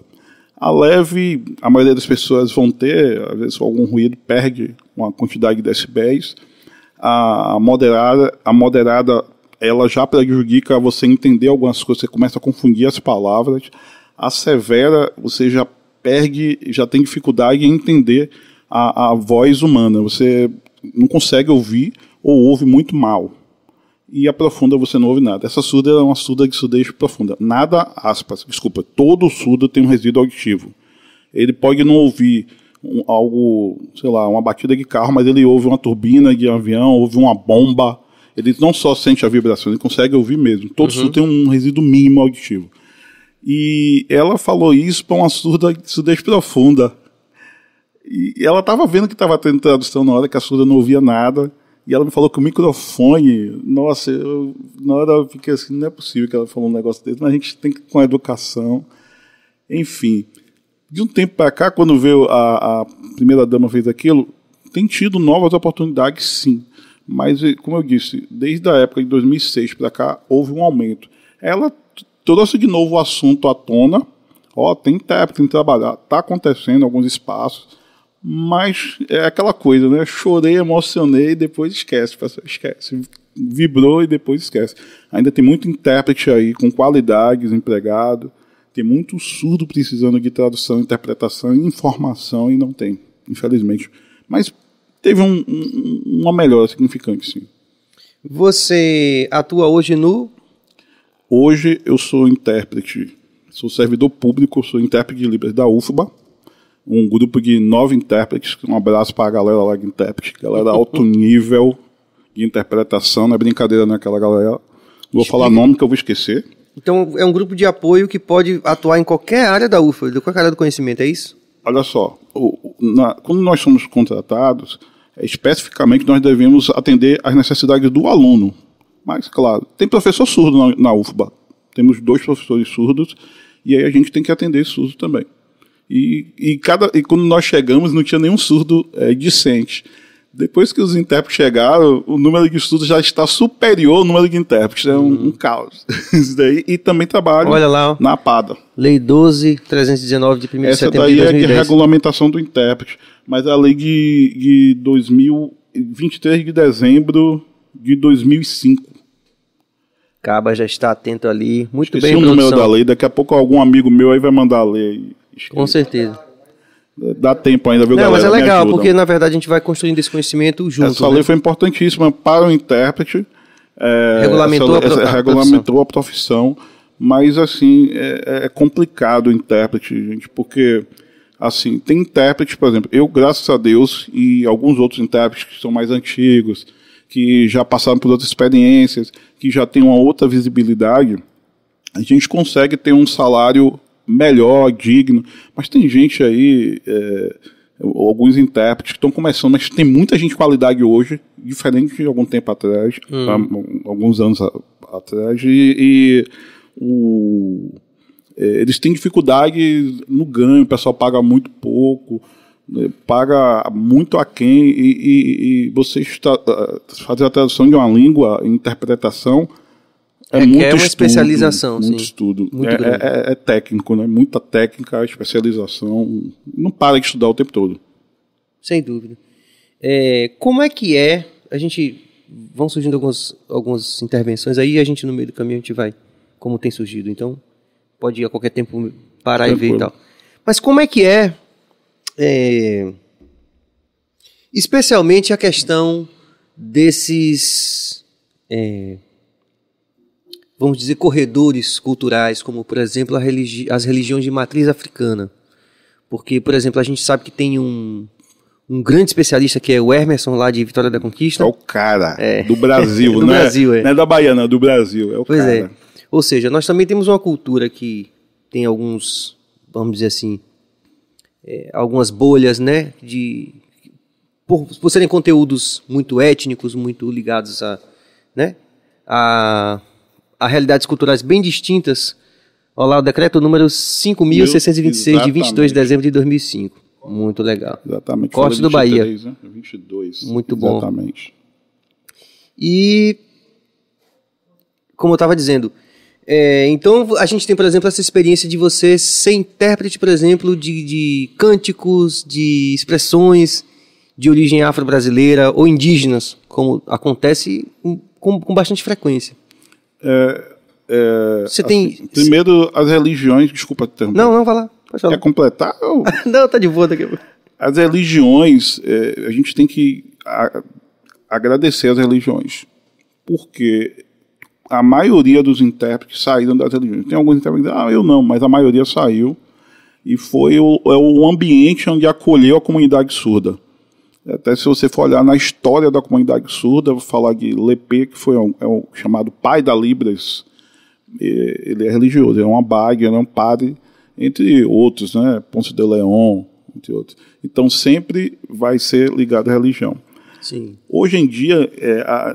A leve, a maioria das pessoas vão ter, às vezes, algum ruído, perde uma quantidade de decibéis a moderada, a moderada ela já prejudica você entender algumas coisas, você começa a confundir as palavras. A severa, você já perde, já tem dificuldade em entender a, a voz humana. Você não consegue ouvir ou ouve muito mal. E a profunda você não ouve nada. Essa surda é uma surda de surdez profunda. Nada, aspas, desculpa, todo surdo tem um resíduo auditivo. Ele pode não ouvir um, algo, sei lá, uma batida de carro, mas ele ouve uma turbina de um avião, ouve uma bomba. Ele não só sente a vibração, ele consegue ouvir mesmo. Todo uhum. tem um resíduo mínimo auditivo. E ela falou isso para uma surda surdez profunda. E ela estava vendo que estava tendo tradução na hora, que a surda não ouvia nada. E ela me falou que o microfone, nossa, eu, na hora eu fiquei assim, não é possível que ela falou um negócio desse, mas a gente tem que com a educação. Enfim de um tempo para cá, quando veio a, a primeira dama fez aquilo, tem tido novas oportunidades, sim. Mas, como eu disse, desde a época de 2006 para cá, houve um aumento. Ela trouxe de novo o assunto à tona. Ó, tem tempo, tá, tem que trabalhar. Está acontecendo alguns espaços. Mas é aquela coisa, né? Chorei, emocionei e depois esquece, Esquece. Vibrou e depois esquece. Ainda tem muito intérprete aí com qualidades empregado tem muito surdo precisando de tradução, interpretação, informação e não tem, infelizmente. Mas teve um, um, uma melhora significante, sim. Você atua hoje no? Hoje eu sou intérprete, sou servidor público, sou intérprete de Libras da UFBA, um grupo de nove intérpretes. Um abraço para a galera lá de intérprete, galera alto nível de interpretação, não é brincadeira naquela aquela galera. Não vou Explica. falar nome que eu vou esquecer. Então, é um grupo de apoio que pode atuar em qualquer área da UFA, de qualquer área do conhecimento, é isso? Olha só, o, na, quando nós somos contratados, é, especificamente nós devemos atender às necessidades do aluno. Mas, claro, tem professor surdo na, na UFBA. Temos dois professores surdos e aí a gente tem que atender surdo também. E, e, cada, e quando nós chegamos, não tinha nenhum surdo é, discente. Depois que os intérpretes chegaram, o número de estudos já está superior ao número de intérpretes. É um, uhum. um caos. Isso daí, e também trabalho Olha lá, na APADA. Lei 12.319 de 1 de Essa setembro daí de 2010. é a regulamentação do intérprete. Mas é a lei de, de 2000, 23 de dezembro de 2005. Caba já está atento ali. Muito Esqueci bem, o número da lei. Daqui a pouco algum amigo meu aí vai mandar a lei. Com certeza. Dá tempo ainda, viu, Não, galera? Mas é legal, porque na verdade a gente vai construindo esse conhecimento junto. Essa né? lei foi importantíssima para o intérprete. É, regulamentou, essa, a, essa, a ah, regulamentou a profissão, mas assim, é, é, complicado o intérprete, gente, porque assim, tem intérprete, por exemplo, eu, graças a Deus, e alguns outros intérpretes que são mais antigos, que já passaram por outras experiências, que já têm uma outra visibilidade, a gente consegue ter um salário melhor, digno. Mas tem gente aí, é, alguns intérpretes que estão começando, mas tem muita gente de qualidade hoje, diferente de algum tempo atrás, hum. alguns anos a, atrás, e, e o, é, eles têm dificuldade no ganho, o pessoal paga muito pouco né, paga muito aquém e, e, e você está, ah, fazendo a tradução de uma língua, interpretação, é, é, é muito é uma estudo, especialização. Muito sim. estudo. Muito é é, é, é, técnico, né? Muita técnica, especialização. Não para de estudar o tempo todo. Sem dúvida. como é que é? A gente. Vão surgindo algumas, algumas intervenções aí, a gente no meio do caminho a gente vai, como tem surgido. Então, pode ir a qualquer tempo parar Tranquilo. e ver e tal. Mas como é que é? especialmente a questão desses vamos dizer, corredores culturais, como, por exemplo, religi as religiões de matriz africana. Porque, por exemplo, a gente sabe que tem um, um grande especialista que é o Emerson, lá de Vitória da Conquista. É o cara é. do Brasil, é do não, é? Brasil é, é. não é da Bahia, não, é do Brasil. É o pois é. cara. é. Ou seja, nós também temos uma cultura que tem alguns, vamos dizer assim, é, algumas bolhas, né? De, por, por serem conteúdos muito étnicos, muito ligados a, né, a a realidades culturais bem distintas. Olha lá, o decreto número 5.626, de 22 de dezembro de 2005. Muito legal. Exatamente. Corte do Bahia. Né? 22. Muito bom. Exatamente. E, como eu estava dizendo, é, então a gente tem, por exemplo, essa experiência de você ser intérprete, por exemplo, de, de cânticos, de expressões de origem afro-brasileira ou indígenas, como acontece com, com bastante frequência. É, é, você tem. Assim, primeiro, as religiões. Desculpa te Não, não, vai lá. Pode falar. Quer completar? Ou... não, tá de boa daqui a As religiões, é, a gente tem que a, agradecer as religiões. Porque a maioria dos intérpretes saíram das religiões. Tem alguns intérpretes que dizem, ah, eu não, mas a maioria saiu. E foi o, é o ambiente onde acolheu a comunidade surda. Até se você for olhar na história da comunidade surda, vou falar de Lepê, que foi um, é um chamado pai da Libras. Ele é religioso, ele é uma abade ele é um padre, entre outros, né? Ponce de Leon, entre outros. Então sempre vai ser ligado à religião. Sim. Hoje em dia, é, a, a,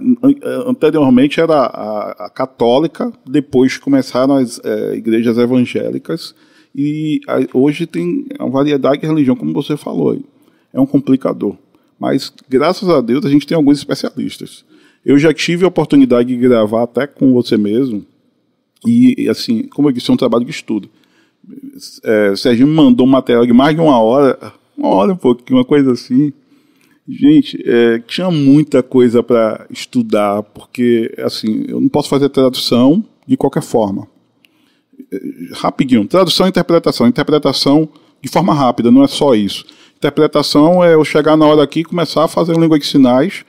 anteriormente era a, a, católica, depois começaram as é, igrejas evangélicas, e hoje tem uma variedade de religião, como você falou. É um complicador. Mas, graças a Deus, a gente tem alguns especialistas. Eu já tive a oportunidade de gravar até com você mesmo. E, assim, como eu disse, é um trabalho de estudo. É, Serginho me mandou um material de mais de uma hora, uma hora um pouco, uma coisa assim. Gente, é, tinha muita coisa para estudar, porque, assim, eu não posso fazer tradução de qualquer forma. É, rapidinho, tradução e interpretação. Interpretação de forma rápida, não é só isso. Interpretação é eu chegar na hora aqui e começar a fazer língua de sinais.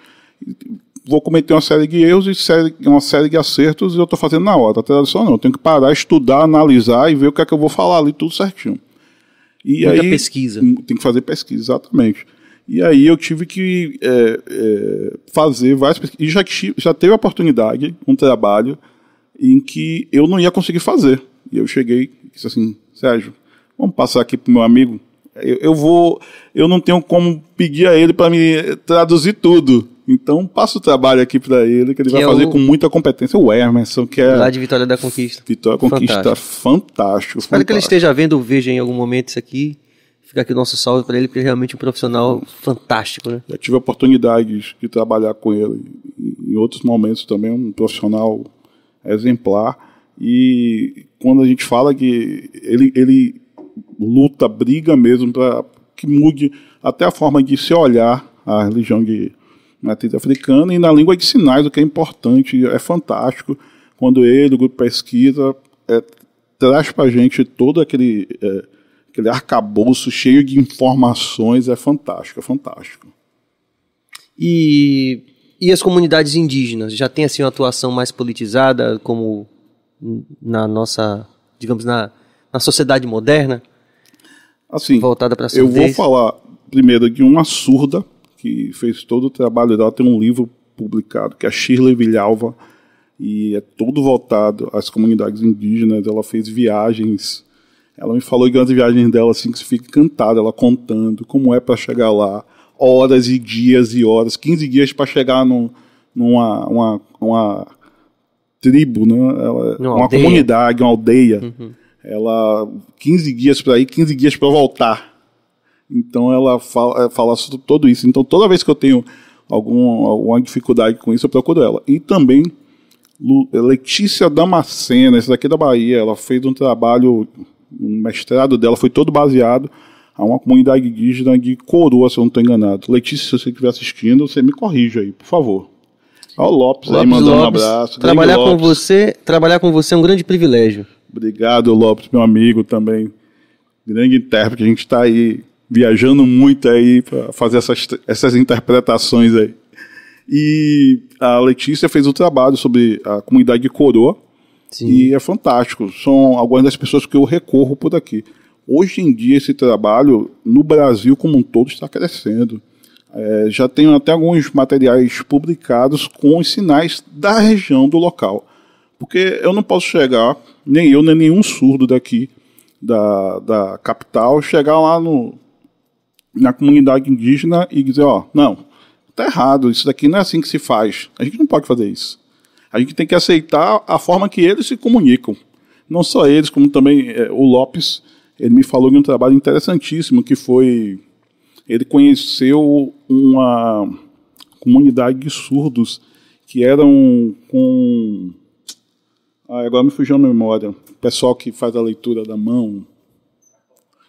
Vou cometer uma série de erros e série, uma série de acertos e eu estou fazendo na hora. A tá tradução não, eu tenho que parar, estudar, analisar e ver o que é que eu vou falar ali, tudo certinho. E Muita aí, pesquisa. Hum, tem que fazer pesquisa, exatamente. E aí eu tive que é, é, fazer várias pesquisas. E já, já teve a oportunidade, um trabalho, em que eu não ia conseguir fazer. E eu cheguei e disse assim, Sérgio, vamos passar aqui para o meu amigo eu, eu vou, eu não tenho como pedir a ele para me traduzir tudo. Então, passo o trabalho aqui para ele, que ele que vai é fazer o... com muita competência. O Emerson, que é. Lá de Vitória da Conquista. Vitória da Conquista, fantástico. fantástico Espero que ele esteja vendo veja em algum momento isso aqui. Fica aqui o nosso salve para ele, porque é realmente um profissional fantástico, né? Já tive oportunidades de trabalhar com ele em outros momentos também, um profissional exemplar. E quando a gente fala que ele, ele luta, briga mesmo para que mude até a forma de se olhar a religião de matriz africana e na língua de sinais, o que é importante, é fantástico, quando ele, o grupo pesquisa, é, traz para a gente todo aquele, é, aquele arcabouço cheio de informações, é fantástico, é fantástico. E, e as comunidades indígenas, já tem assim uma atuação mais politizada, como na nossa, digamos, na, na sociedade moderna? Assim, voltada para Eu vou falar primeiro de uma surda que fez todo o trabalho dela, tem um livro publicado que é a Shirley Vilhalva e é todo voltado às comunidades indígenas. Ela fez viagens, ela me falou de grandes viagens dela assim que se fica encantada, ela contando como é para chegar lá, horas e dias e horas, 15 dias para chegar num, numa uma, uma tribo, né? Ela, uma, uma comunidade, uma aldeia. Uhum ela 15 dias para ir, 15 dias para voltar. Então ela fala, eh, fala tudo isso. Então toda vez que eu tenho algum, alguma dificuldade com isso, eu procuro ela. E também Letícia Damascena, essa daqui é da Bahia, ela fez um trabalho, um mestrado dela foi todo baseado a uma comunidade indígena de Coroa, se eu não estou enganado. Letícia, se você estiver assistindo, você me corrija aí, por favor. Ao Lopes, Lopes aí, mandando Lopes, um abraço. Trabalhar com você, trabalhar com você é um grande privilégio. Obrigado, Lopes, meu amigo também, grande intérprete. A gente está aí viajando muito aí para fazer essas, essas interpretações aí. E a Letícia fez o um trabalho sobre a comunidade de Coroa. Sim. E é fantástico. São algumas das pessoas que eu recorro por aqui. Hoje em dia, esse trabalho no Brasil como um todo está crescendo. É, já tenho até alguns materiais publicados com os sinais da região do local. Porque eu não posso chegar, nem eu, nem nenhum surdo daqui da, da capital, chegar lá no, na comunidade indígena e dizer, ó, não, tá errado, isso daqui não é assim que se faz. A gente não pode fazer isso. A gente tem que aceitar a forma que eles se comunicam. Não só eles, como também é, o Lopes, ele me falou de um trabalho interessantíssimo que foi ele conheceu uma comunidade de surdos que eram com ah, agora me fugiu a memória. O pessoal que faz a leitura da mão.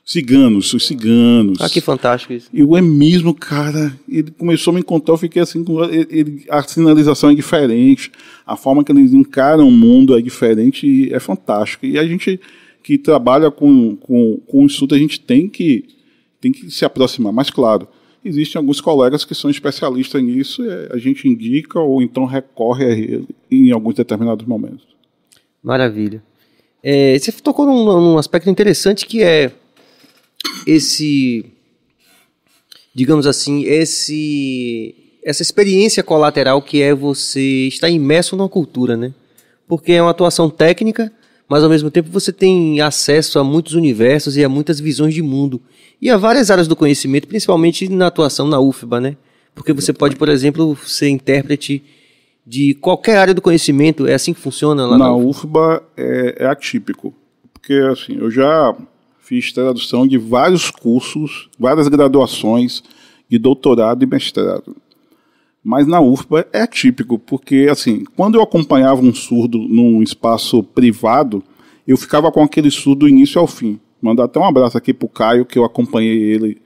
Ciganos, os ciganos. Ah, que fantástico isso. E o é mesmo, cara. Ele começou a me contar, eu fiquei assim. Ele, ele, a sinalização é diferente, a forma que eles encaram o mundo é diferente e é fantástico. E a gente que trabalha com, com, com o estudo a gente tem que, tem que se aproximar. Mas, claro, existem alguns colegas que são especialistas nisso, a gente indica ou então recorre a ele em alguns determinados momentos. Maravilha. É, você tocou num, num, aspecto interessante que é esse, digamos assim, esse essa experiência colateral que é você estar imerso numa cultura, né? Porque é uma atuação técnica, mas ao mesmo tempo você tem acesso a muitos universos e a muitas visões de mundo e a várias áreas do conhecimento, principalmente na atuação na UFBA, né? Porque você pode, por exemplo, ser intérprete de qualquer área do conhecimento? É assim que funciona lá na, na UFBA? É, é, atípico, porque assim, eu já fiz tradução de vários cursos, várias graduações de doutorado e mestrado. Mas na UFBA é atípico, porque assim, quando eu acompanhava um surdo num espaço privado, eu ficava com aquele surdo do início ao fim. Mandar até um abraço aqui pro Caio, que eu acompanhei ele.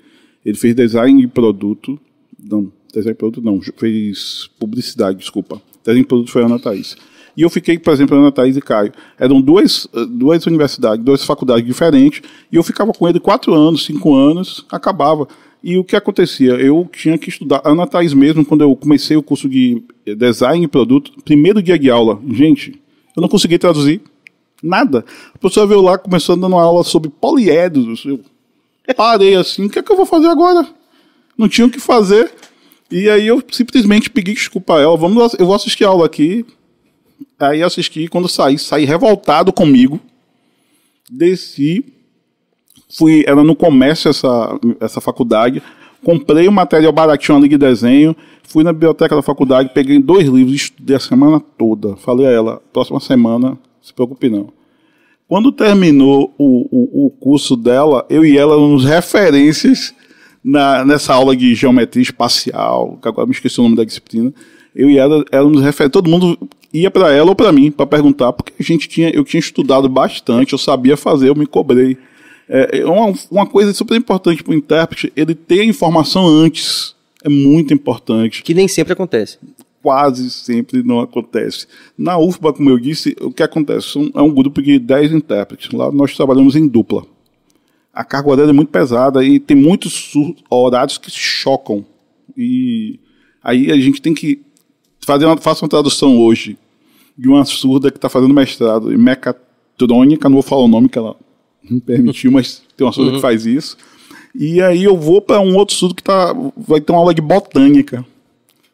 Ele fez design de produto, não, design de produto não, fez publicidade, desculpa era em produto foi a Ana Thaís. E eu fiquei, por exemplo, Ana Thaís e Caio. Eram duas, eh, duas universidades, duas faculdades diferentes, e eu ficava com ele quatro anos, cinco anos, acabava. E o que acontecia? Eu tinha que estudar. Ana Thaís mesmo, quando eu comecei o curso de eh, design e produto, primeiro dia de aula, gente, eu não consegui traduzir nada. A professora veio lá, começou dando uma aula sobre poliedros Eu parei assim, o que é que eu vou fazer agora? Não tinha o que fazer. E aí eu simplesmente pedi desculpa a ela, vamos, eu vou assistir a aula aqui. Aí assisti, quando saí, saí revoltado comigo. Desci, fui, era no comércio essa, essa faculdade, comprei o um material baratinho ali de desenho, fui na biblioteca da faculdade, peguei dois livros, estudei a semana toda. Falei a ela, próxima semana, se preocupe não. Quando terminou o, o, o curso dela, eu e ela nos referências na, nessa aula de geometria espacial, que agora me esqueci o nome da disciplina, eu e ela éramos referentes, todo mundo ia para ela ou para mim para perguntar, porque a gente tinha, eu tinha estudado bastante, eu sabia fazer, eu me cobrei. É, é uma, uma coisa super importante para o intérprete, ele ter a informação antes. É muito importante. Que nem sempre acontece. Quase sempre não acontece. Na UFBA, como eu disse, o que acontece? é um grupo de 10 intérpretes. Lá nós trabalhamos em dupla a carga horária é muito pesada e tem muitos horários que chocam. E aí a gente tem que fazer uma, faço uma tradução hoje de uma surda que está fazendo mestrado em mecatrônica, não vou falar o nome que ela me permitiu, mas tem uma surda uhum. que faz isso. E aí eu vou para um outro surdo que tá, vai ter uma aula de botânica.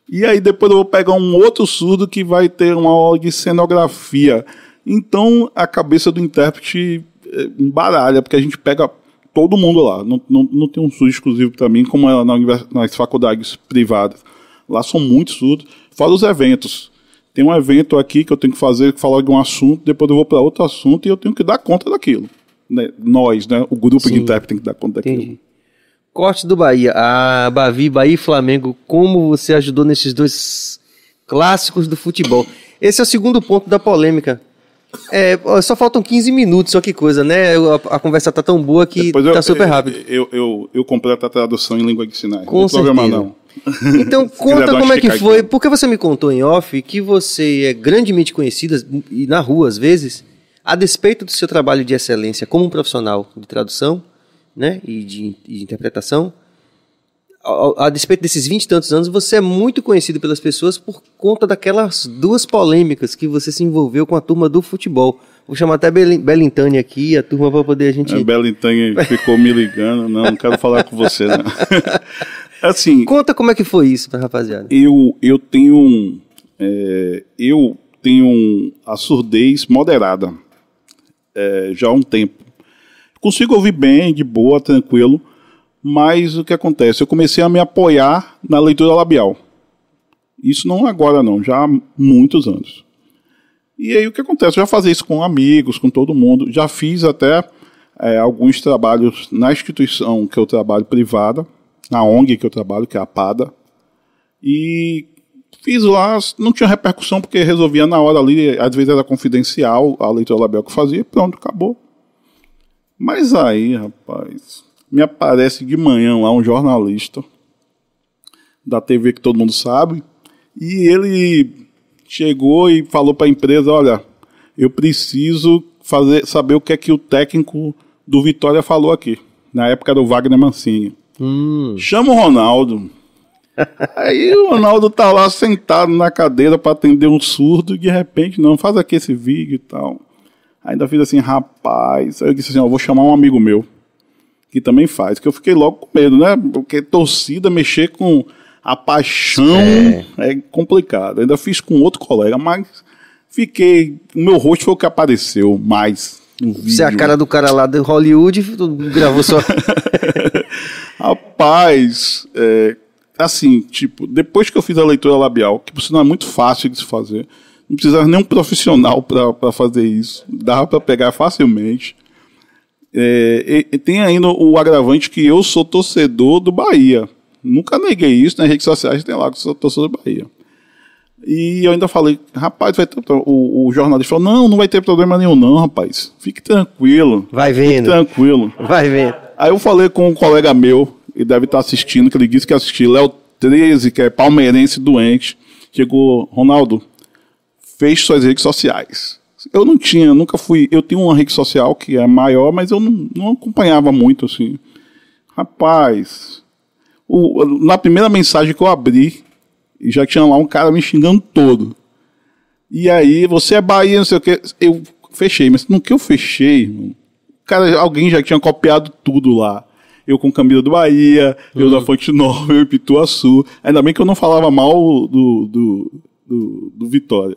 E aí depois eu vou pegar um outro surdo que vai ter uma aula de cenografia. Então a cabeça do intérprete eh, embaralha, porque a gente pega todo mundo lá. Não, não, não tem um SUS exclusivo para mim, como é na nas faculdades privadas. Lá são muitos surdos. fora os eventos. Tem um evento aqui que eu tenho que fazer, falar de um assunto, depois eu vou para outro assunto e eu tenho que dar conta daquilo. Né? Nós, né? o grupo Sim. de intérprete tem que dar conta daquilo. Entendi. Corte do Bahia. a Bavi, Bahia e Flamengo, como você ajudou nesses dois clássicos do futebol? Esse é o segundo ponto da polêmica é, só faltam 15 minutos, só que coisa, né? A, a conversa tá tão boa que Depois eu, tá super rápido. Eu, eu, eu, completo a tradução em língua de sinais. Com não certeza. problema não. Então conta como é que foi, porque você me contou em off que você é grandemente conhecida hum, e na rua às vezes, a despeito do seu trabalho de excelência como um profissional de tradução, né, e de, de interpretação, a, a, despeito desses 20 e tantos anos, você é muito conhecido pelas pessoas por conta daquelas hum. duas polêmicas que você se envolveu com a turma do futebol. Vou chamar até Belintani aqui, a turma vai poder a gente. A é, Belintani ficou me ligando, não, não quero falar com você, não. assim. Conta como é que foi isso rapaziada. Eu, eu tenho. é, eu tenho a surdez moderada é, já há um tempo. Consigo ouvir bem, de boa, tranquilo mas o que acontece? Eu comecei a me apoiar na leitura labial. Isso não agora não, já há muitos anos. E aí o que acontece? Eu já fazia isso com amigos, com todo mundo. Já fiz até é, alguns trabalhos na instituição que eu trabalho privada, na ONG que eu trabalho, que é a PADA. E fiz lá, não tinha repercussão porque resolvia na hora ali, às vezes era confidencial a leitura labial que fazia, e pronto, acabou. Mas aí, rapaz, me aparece de manhã lá um jornalista da TV que todo mundo sabe, e ele chegou e falou para a empresa: olha, eu preciso fazer saber o que é que o técnico do Vitória falou aqui. Na época era o Wagner Mancini. Hum. Chama o Ronaldo. Aí o Ronaldo tá lá sentado na cadeira para atender um surdo e de repente, não, faz aqui esse vídeo e tal. Ainda fiz assim, rapaz. Aí eu disse assim: ó, vou chamar um amigo meu que também faz, que eu fiquei logo com medo, né? Porque torcida mexer com a paixão é, é complicado. Ainda fiz com outro colega, mas fiquei. O meu rosto foi o que apareceu mais. Você é a cara do cara lá de Hollywood, gravou só. Rapaz, é, assim, tipo, depois que eu fiz a leitura labial, que por sinal é muito fácil de se fazer, não precisava nem um profissional para fazer isso, dava para pegar facilmente. É, e, tem ainda o agravante que eu sou torcedor do Bahia. Nunca neguei isso, nas redes sociais tem lá que eu sou torcedor do Bahia. E eu ainda falei, rapaz, vai ter, o, o jornalista falou, não, não vai ter problema nenhum não, rapaz. Fique tranquilo. Vai vendo. Fique tranquilo. Vai vendo. Aí eu falei com um colega meu, ele deve estar assistindo, que ele disse que assistiu, Léo 13, que é palmeirense doente. Chegou, Ronaldo, fez suas redes sociais. Eu não tinha, nunca fui. Eu tenho uma rede social que é maior, mas eu não, não acompanhava muito assim. Rapaz, o, na primeira mensagem que eu abri, já tinha lá um cara me xingando todo. E aí, você é Bahia, não sei o que. Eu fechei, mas no que eu fechei, cara, alguém já tinha copiado tudo lá. Eu com camisa do Bahia, uhum. eu da uhum. Fonte Nova, eu em Pituaçu. Ainda bem que eu não falava mal do, do, do, do Vitória.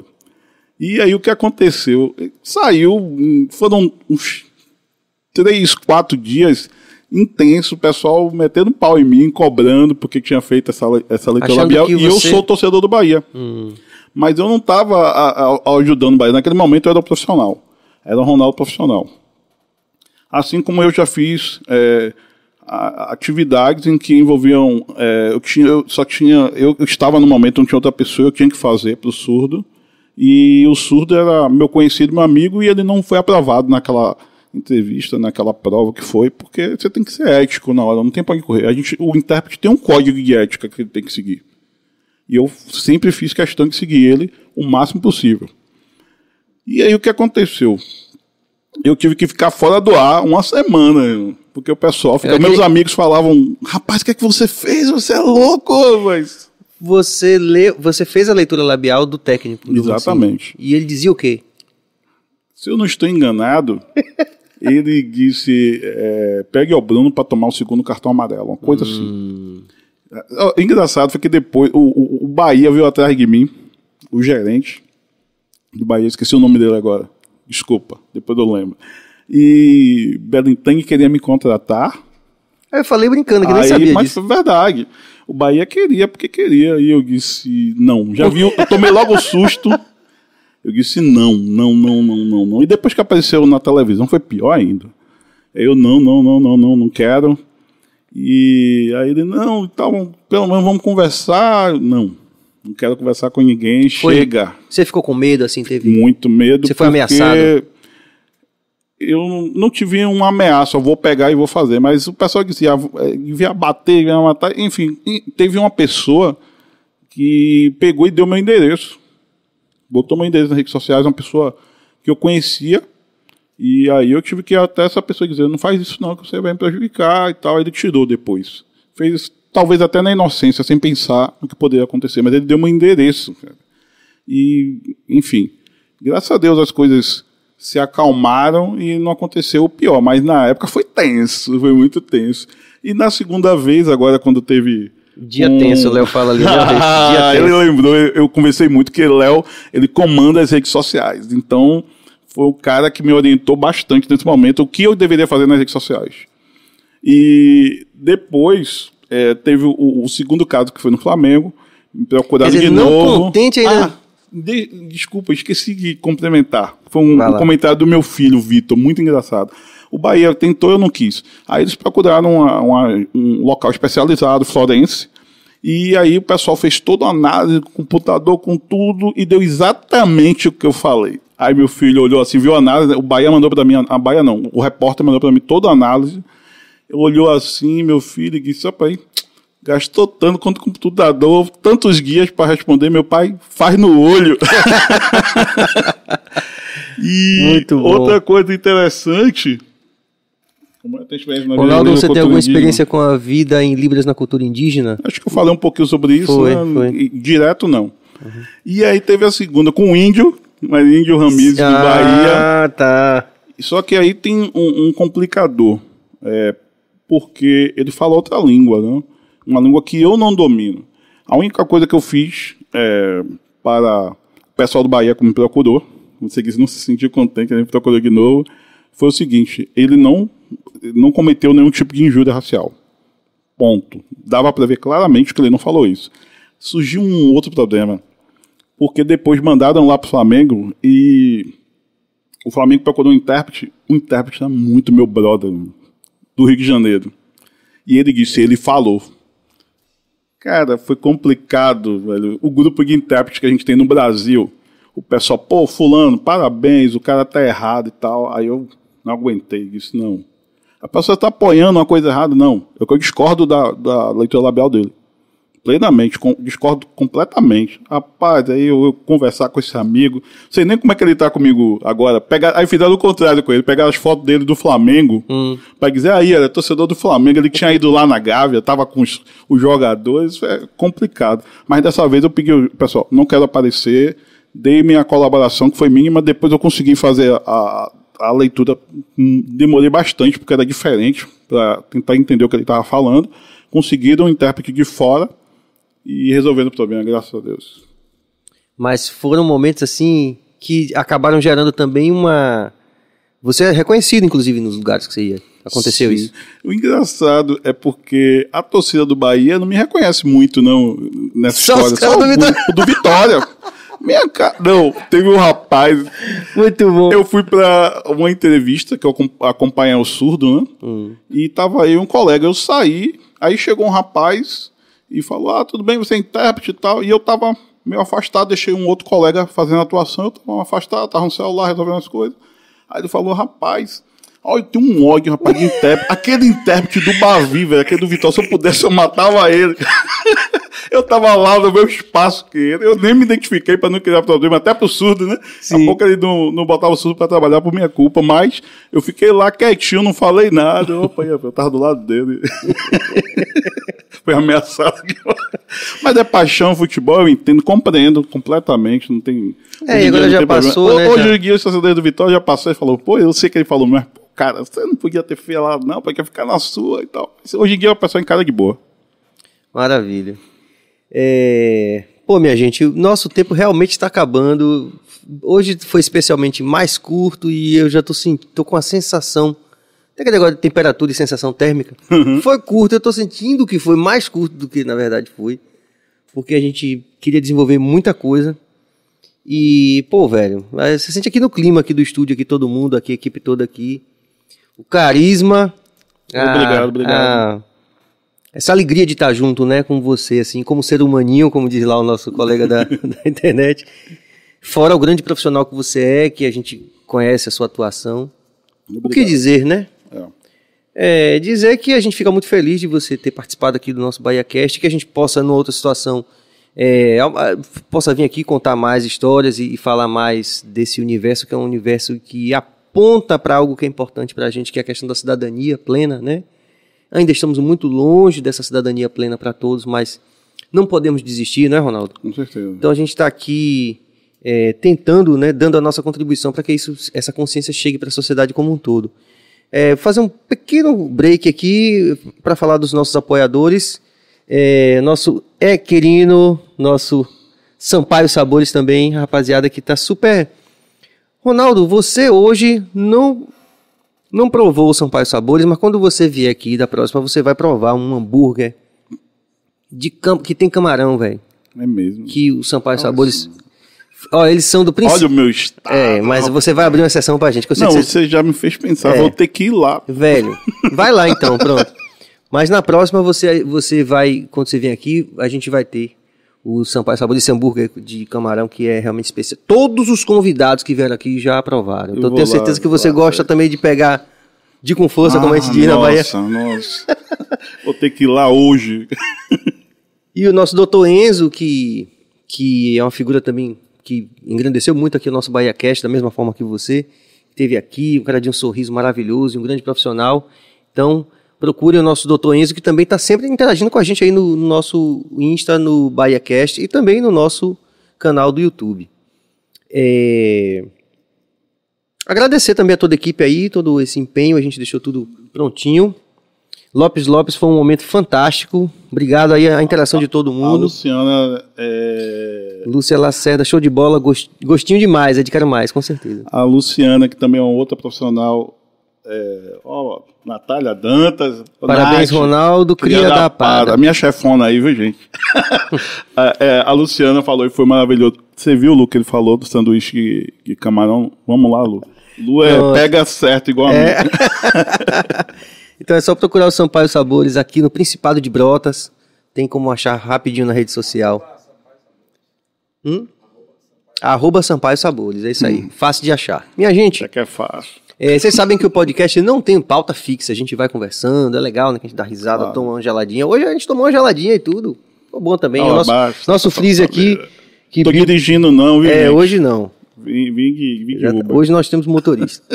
E aí o que aconteceu? Saiu, foram uns três, quatro dias intenso, o pessoal metendo pau em mim, cobrando porque tinha feito essa, essa leitura Achando labial. E você... eu sou torcedor do Bahia. Hum. Mas eu não estava ajudando o Bahia. Naquele momento eu era profissional. Era Ronaldo profissional. Assim como eu já fiz é, atividades em que envolviam. É, eu, tinha, eu só tinha. Eu, eu estava no momento onde tinha outra pessoa, eu tinha que fazer para o surdo e o surdo era meu conhecido, meu amigo, e ele não foi aprovado naquela entrevista, naquela prova que foi, porque você tem que ser ético na hora, não tem para que correr. A gente, o intérprete tem um código de ética que ele tem que seguir. E eu sempre fiz questão de seguir ele o máximo possível. E aí o que aconteceu? Eu tive que ficar fora do ar uma semana, porque o pessoal, fica, meus amigos falavam: rapaz, o que é que você fez? Você é louco, mas você leu, você fez a leitura labial do técnico. Do Exatamente. e ele dizia o quê? Se eu não estou enganado, ele disse: é, pegue o Bruno para tomar o segundo cartão amarelo, uma coisa assim. hum. assim. Engraçado foi que depois o, o, o Bahia veio atrás de mim, o gerente do Bahia, esqueci o nome dele agora. Desculpa, depois eu lembro. E Belintang queria me contratar Aí eu falei brincando, que Aí, nem sabia mas disso. Mas verdade. O Bahia queria porque queria. E eu disse, não. Já vi, eu tomei logo o susto. Eu disse, não, não, não, não, não, não. E depois que apareceu na televisão foi pior ainda. Eu, não, não, não, não, não, não quero. E aí ele, não, então, pelo menos vamos conversar. Não, não quero conversar com ninguém, foi. chega. Você ficou com medo, assim, teve? Muito medo. Você foi ameaçado? eu não tive uma ameaça, eu vou pegar e vou fazer, mas o pessoal que ia, ia bater, ia matar, enfim, teve uma pessoa que pegou e deu meu endereço. Botou meu endereço nas redes sociais, uma pessoa que eu conhecia, e aí eu tive que ir até essa pessoa dizer, não faz isso não, que você vai me prejudicar e tal, ele tirou depois. Fez talvez até na inocência, sem pensar no que poderia acontecer, mas ele deu meu endereço. E, enfim, graças a Deus as coisas se acalmaram e não aconteceu o pior. Mas na época foi tenso, foi muito tenso. E na segunda vez, agora quando teve. Dia um... tenso, o Léo fala ali. Né? ah, ele lembrou, eu, eu conversei muito que Léo, ele comanda as redes sociais. Então, foi o cara que me orientou bastante nesse momento, o que eu deveria fazer nas redes sociais. E depois, é, teve o, o segundo caso que foi no Flamengo, me procuraram dizer, de não novo. Contente ainda, ah, de, desculpa, esqueci de complementar. Foi um, um comentário do meu filho, Vitor, muito engraçado. O Bahia tentou, eu não quis. Aí eles procuraram uma, uma, um local especializado, Florense, e aí o pessoal fez toda a análise, computador, com tudo, e deu exatamente o que eu falei. Aí meu filho olhou assim, viu a análise, o Bahia mandou para mim, a Bahia não, o repórter mandou para mim toda a análise. Olhou assim, meu filho, e disse, opa aí, gastou tanto quanto computador, tantos guias para responder. Meu pai faz no olho. e outra coisa interessante. Ronaldo, você tem alguma experiência indígena? com a vida em Libras na cultura indígena? Acho que eu falei um pouquinho sobre isso. Foi, né? foi. Direto, não. Uhum. E aí teve a segunda com o índio, mas índio Ramiz ah, de Bahia. Ah, tá. Só que aí tem um, um complicador, é, porque ele fala outra língua, né? uma língua que eu não domino. A única coisa que eu fiz é, para o pessoal do Bahia que me procurou, não sei se não se sentiu contente, ele me procurou de novo, foi o seguinte: ele não, não cometeu nenhum tipo de injúria racial. Ponto. Dava para ver claramente que ele não falou isso. Surgiu um outro problema, porque depois mandaram lá para o Flamengo e o Flamengo procurou um intérprete. O intérprete era muito meu brother do Rio de Janeiro. E ele disse: ele falou. Cara, foi complicado, velho. O grupo de intérpretes que a gente tem no Brasil, o pessoal, pô, fulano, parabéns, o cara tá errado e tal. Aí eu não aguentei, disse, não. A pessoa está apoiando uma coisa errada, não. Eu discordo da, da leitura labial dele plenamente, com, discordo completamente. Rapaz, aí eu, eu, conversar com esse amigo, não sei nem como é que ele tá comigo agora. Pegar, aí fizeram o contrário com ele, pegaram as fotos dele do Flamengo, hum. pra dizer, aí era torcedor do Flamengo, ele tinha ido lá na Gávea, tava com os, os jogadores, é complicado. Mas dessa vez eu pedi, pessoal, não quero aparecer, dei minha colaboração, que foi mínima, depois eu consegui fazer a, a leitura, hum, demorei bastante, porque era diferente, para tentar entender o que ele estava falando. Conseguiram um intérprete de fora, e resolvendo o problema, graças a Deus. Mas foram momentos assim que acabaram gerando também uma. Você é reconhecido, inclusive, nos lugares que você ia. Aconteceu Sim. isso. O engraçado é porque a torcida do Bahia não me reconhece muito, não, nessa Só história. Só do o Vitória. do Vitória. Minha cara. Não, teve um rapaz. Muito bom. Eu fui pra uma entrevista que eu acompanhei o surdo, né? Hum. E tava aí um colega. Eu saí, aí chegou um rapaz e falou: Ah, tudo bem, você é intérprete e tal. E eu estava meio afastado, deixei um outro colega fazendo atuação, eu estava afastado, estava no celular resolvendo as coisas. Aí ele falou: Rapaz, Olha, tem um ódio, rapaz, de intérprete. Aquele intérprete do Bavi, velho, aquele do Vitória, se eu pudesse, eu matava ele. eu tava lá no meu espaço que ele. Eu nem me identifiquei para não criar problema, até pro surdo, né? Sim. A pouco ele não, não botava o surdo para trabalhar por minha culpa, mas eu fiquei lá quietinho, não falei nada. Opa, eu tava do lado dele. Foi ameaçado. Mas é paixão, futebol, eu entendo, compreendo completamente, não tem. É, agora já passou. Né, hoje em o torcedor do Vitória já passou e falou, pô, eu sei que ele falou, mas cara, você não podia ter falado, não, porque ficar na sua e tal. Hoje em dia é uma pessoa em casa de boa. Maravilha. É... Pô, minha gente, o nosso tempo realmente está acabando. Hoje foi especialmente mais curto e eu já tô, sim, tô com a sensação. Tem aquele negócio de temperatura e sensação térmica. Uhum. Foi curto, eu tô sentindo que foi mais curto do que na verdade foi. Porque a gente queria desenvolver muita coisa. E, pô, velho, você sente aqui no clima aqui do estúdio, aqui todo mundo, aqui, a equipe toda aqui o carisma. Ah, obrigado, a, obrigado. A, ah, essa alegria de estar junto, né, com você, assim, como ser humaninho, como diz lá o nosso colega da, da internet. Fora o grande profissional que você é, que a gente conhece a sua atuação. Obrigado. O que dizer, né? É. é. dizer que a gente fica muito feliz de você ter participado aqui do nosso BahiaCast, que a gente possa, numa outra situação, é, possa vir aqui contar mais histórias e, e, falar mais desse universo, que é um universo que apoia aponta para algo que é importante para a gente, que é a questão da cidadania plena, né? Ainda estamos muito longe dessa cidadania plena para todos, mas não podemos desistir, né, Ronaldo? Com certeza. Então a gente está aqui é, tentando, né, dando a nossa contribuição para que isso, essa consciência chegue para a sociedade como um todo. É, fazer um pequeno break aqui para falar dos nossos apoiadores. É, nosso Equerino, nosso Sampaio Sabores também, rapaziada que está super Ronaldo, você hoje não não provou o Sampaio Sabores, mas quando você vier aqui da próxima, você vai provar um hambúrguer de campo que tem camarão, velho. É mesmo. Que o Sampaio Nossa. Sabores Ó, eles são do princípio. Olha o meu estado. É, mas você vai abrir uma sessão pra gente. Que eu sei não, que você... você... já me fez pensar, é. vou ter que ir lá. Velho, vai lá então, pronto. Mas na próxima você, você vai, quando você vier aqui, a gente vai ter o Sampaio Sabor de hambúrguer de camarão, que é realmente especial. Todos os convidados que vieram aqui já aprovaram. Então eu tenho certeza lá, que você lá, gosta também de pegar de com força, ah, como a gente diz na ah, Bahia. Nossa, nossa. Vou ter que ir lá hoje. e o nosso doutor Enzo, que, que é uma figura também que engrandeceu muito aqui o nosso Bahia Cast, da mesma forma que você. Teve aqui, um cara de um sorriso maravilhoso, um grande profissional. Então, procure o nosso doutor Enzo, que também está sempre interagindo com a gente aí no, no nosso Insta, no BahiaCast e também no nosso canal do YouTube. É... Agradecer também a toda a equipe aí, todo esse empenho, a gente deixou tudo prontinho. Lopes Lopes foi um momento fantástico. Obrigado aí à interação a, de todo mundo. A Luciana. É... Lúcia Lacerda, show de bola, gostinho demais, é de cara mais, com certeza. A Luciana, que também é uma outra profissional. É... Oh, Natália Dantas. Parabéns, Nath, Ronaldo, cria, cria da, da Pada. A minha chefona aí, viu, gente? a, é, é, a, Luciana falou e foi maravilhoso. Você viu, Lu, que ele falou do sanduíche de camarão? Vamos lá, Lu. Lu é, Nossa. pega certo, igual é. a mim. É. então é só procurar o Sampaio Sabores aqui no Principado de Brotas. Tem como achar rapidinho na rede social. Hum? Arroba Sampaio Sabores, é isso aí. Hum. Fácil de achar. Minha gente. É que é fácil. É, vocês sabem que o podcast não tem pauta fixa, a gente vai conversando, é legal, né? Que a gente dá risada, claro. toma uma geladinha. Hoje a gente tomou uma geladinha e tudo. Ficou bom também. Não, né? nosso nosso freeze aqui. Que Tô dirigindo, não, viu? É, gente? hoje não. Vim, vim, vim hoje nós temos motorista.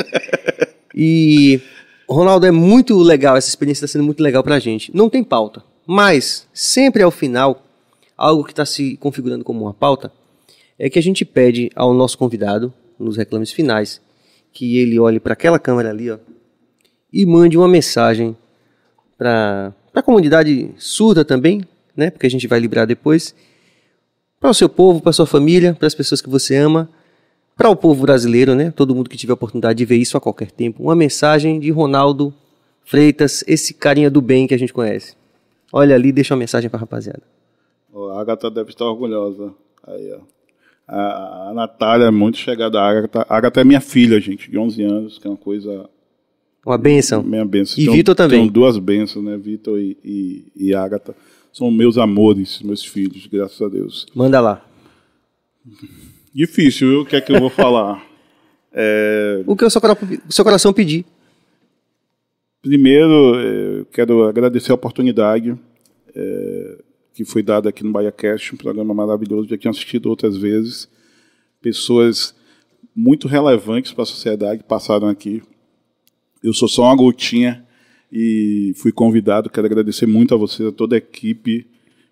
e, Ronaldo, é muito legal, essa experiência está sendo muito legal pra gente. Não tem pauta, mas sempre ao final, algo que está se configurando como uma pauta é que a gente pede ao nosso convidado, nos reclames finais, que ele olhe para aquela câmera ali, ó, e mande uma mensagem para a comunidade surda também, né? Porque a gente vai liberar depois. Para o seu povo, para sua família, para as pessoas que você ama, para o povo brasileiro, né? Todo mundo que tiver a oportunidade de ver isso a qualquer tempo. Uma mensagem de Ronaldo Freitas, esse carinha do bem que a gente conhece. Olha ali, deixa uma mensagem para a rapaziada. a Agatha deve estar orgulhosa. Aí, ó. A, Natália é muito chegada à Agatha. A Agatha é minha filha, gente, de 11 anos, que é uma coisa... Uma benção. Minha benção. E Vitor também. São duas bênçãos, né? Vitor e, e, e Agatha. São meus amores, meus filhos, graças a Deus. Manda lá. Difícil, viu? O que é que eu vou falar? É... O que o seu, seu coração pedir. Primeiro, é, quero agradecer a oportunidade. É que foi dada aqui no BaiaCast, um programa maravilhoso, já tinha assistido outras vezes. Pessoas muito relevantes para a sociedade passaram aqui. Eu sou só uma gotinha e fui convidado. Quero agradecer muito a vocês, a toda a equipe.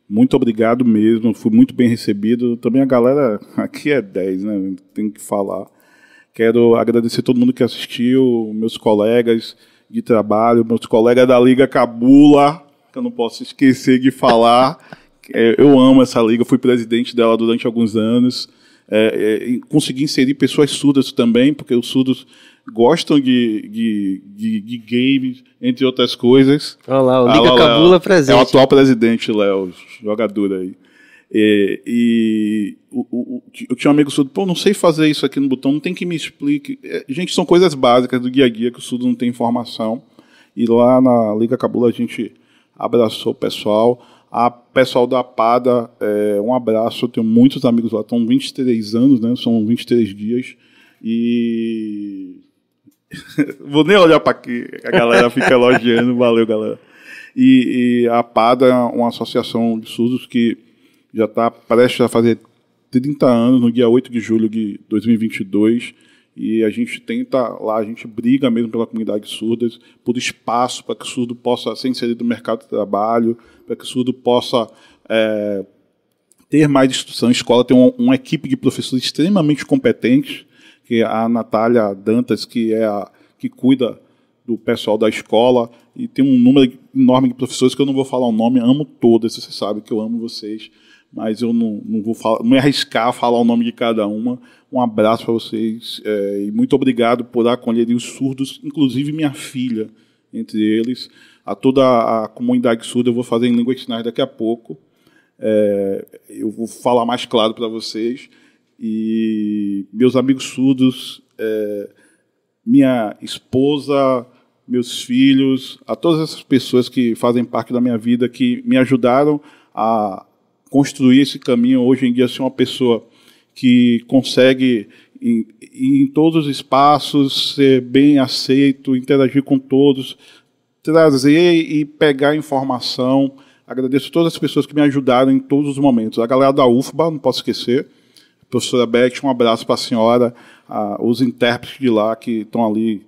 Muito obrigado mesmo, fui muito bem recebido. Também a galera aqui é 10, né? Tem que falar. Quero agradecer todo mundo que assistiu, meus colegas de trabalho, meus colegas da Liga Cabula, que eu não posso esquecer de falar. É, eu amo essa liga, fui presidente dela durante alguns anos. É, é, consegui inserir pessoas surdas também, porque os surdos gostam de, de, de, de games, entre outras coisas. Olha lá, o Liga ah, lá, Cabula presente. É o atual presidente, Léo, jogador aí. É, e, e o, o, eu tinha um amigo surdo, pô, não sei fazer isso aqui no botão, não tem que me explique. É, gente, são coisas básicas do guia guia que o surdo não tem informação. E lá na Liga Cabula a gente abraçou o pessoal. A pessoal da Pada, é, um abraço, eu tenho muitos amigos lá, estão 23 anos, né? São 23 dias. E. Vou nem olhar para aqui, a galera fica elogiando, valeu, galera. E, e a Pada é uma associação de surdos que já está prestes a fazer 30 anos, no dia 8 de julho de 2022 e a gente tenta lá, a gente briga mesmo pela comunidade surda, por espaço para que o surdo possa ser inserido no mercado de trabalho, para que o surdo possa é, ter mais instrução. A escola tem uma, uma equipe de professores extremamente competentes, que é a Natália Dantas, que é a que cuida do pessoal da escola, e tem um número enorme de professores que eu não vou falar o nome, amo todas, você sabe que eu amo vocês, mas eu não, não vou falar, não me arriscar a falar o nome de cada uma. Um abraço para vocês é, e muito obrigado por acolherem os surdos, inclusive minha filha entre eles. A toda a comunidade surda eu vou fazer em língua de sinais daqui a pouco. É, eu vou falar mais claro para vocês. E meus amigos surdos, é, minha esposa, meus filhos, a todas essas pessoas que fazem parte da minha vida, que me ajudaram a construir esse caminho hoje em dia ser uma pessoa que consegue em, em todos os espaços ser bem aceito, interagir com todos, trazer e pegar informação. Agradeço todas as pessoas que me ajudaram em todos os momentos. A galera da UFBA, não posso esquecer. Professora Beth, um abraço para a senhora, a, os intérpretes de lá que estão ali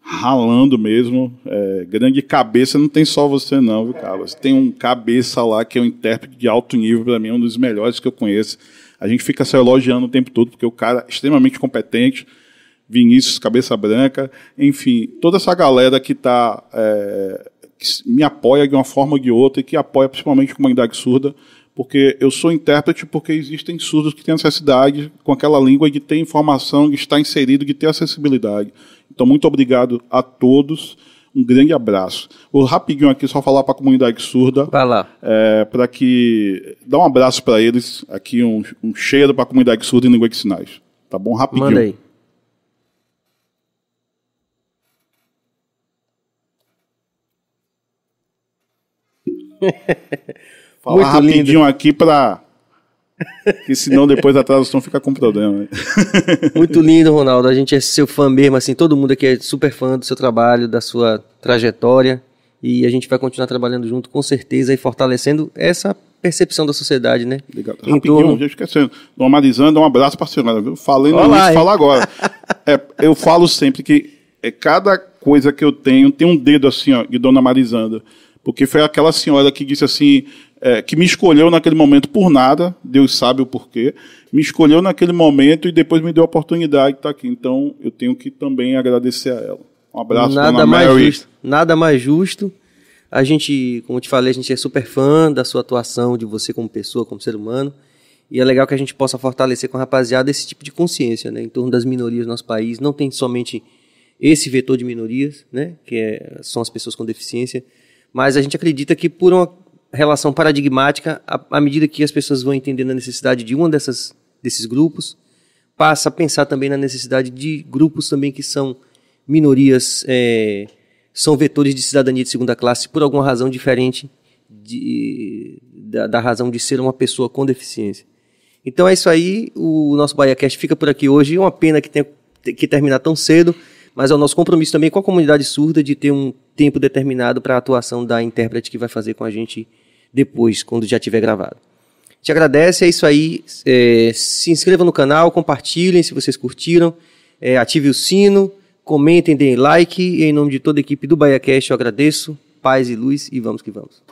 ralando mesmo. É, grande cabeça não tem só você, não, viu, Carlos? Tem um cabeça lá que é um intérprete de alto nível, para mim, um dos melhores que eu conheço. A gente fica se elogiando o tempo todo, porque o cara é extremamente competente. Vinícius, Cabeça Branca, enfim, toda essa galera que está. É, que me apoia de uma forma ou de outra e que apoia principalmente a comunidade surda porque eu sou intérprete porque existem surdos que têm necessidade com aquela língua de ter informação, de estar inserido, de ter acessibilidade. Então, muito obrigado a todos. Um grande abraço. Vou rapidinho aqui só falar para a comunidade surda. Vai lá. É, para que. Dá um abraço para eles, aqui um, um cheiro para a comunidade surda em língua de sinais. Tá bom? Rapidinho. Manda aí. Falar Muito rapidinho lindo. aqui para que senão depois da tradução fica com problema. Né? Muito lindo, Ronaldo. A gente é seu fã mesmo, assim, todo mundo aqui é super fã do seu trabalho, da sua trajetória. E a gente vai continuar trabalhando junto, com certeza, e fortalecendo essa percepção da sociedade, né? Legal. Em Rapidinho, torno... já esquecendo. Dona Marizanda, um abraço para a senhora, viu? Falei no início, fala agora. é, eu falo sempre que é, cada coisa que eu tenho tem um dedo assim, ó, de Dona Marizanda. Porque foi aquela senhora que disse assim: é, que me escolheu naquele momento por nada, Deus sabe o porquê, me escolheu naquele momento e depois me deu a oportunidade de estar aqui. Então eu tenho que também agradecer a ela. Um abraço, nada Dona mais Mary. Justo, nada mais justo. A gente, como eu te falei, a gente é super fã da sua atuação, de você como pessoa, como ser humano. E é legal que a gente possa fortalecer com a rapaziada esse tipo de consciência, né? Em torno das minorias no nosso país. Não tem somente esse vetor de minorias, né? Que é, são as pessoas com deficiência. Mas a gente acredita que por uma relação paradigmática à, à medida que as pessoas vão entendendo a necessidade de um dessas, desses grupos, passa a pensar também na necessidade de grupos também que são minorias, é, são vetores de cidadania de segunda classe por alguma razão diferente de, da, da, razão de ser uma pessoa com deficiência. Então é isso aí, o nosso BahiaCast fica por aqui hoje. É uma pena que tenha que terminar tão cedo, mas é o nosso compromisso também com a comunidade surda de ter um tempo determinado para a atuação da intérprete que vai fazer com a gente depois, quando já tiver gravado. Te agradece, é isso aí. É, se inscreva no canal, compartilhem se vocês curtiram, é, ative o sino, comentem, deem like. E em nome de toda a equipe do BahiaCast, eu agradeço. Paz e luz e vamos que vamos.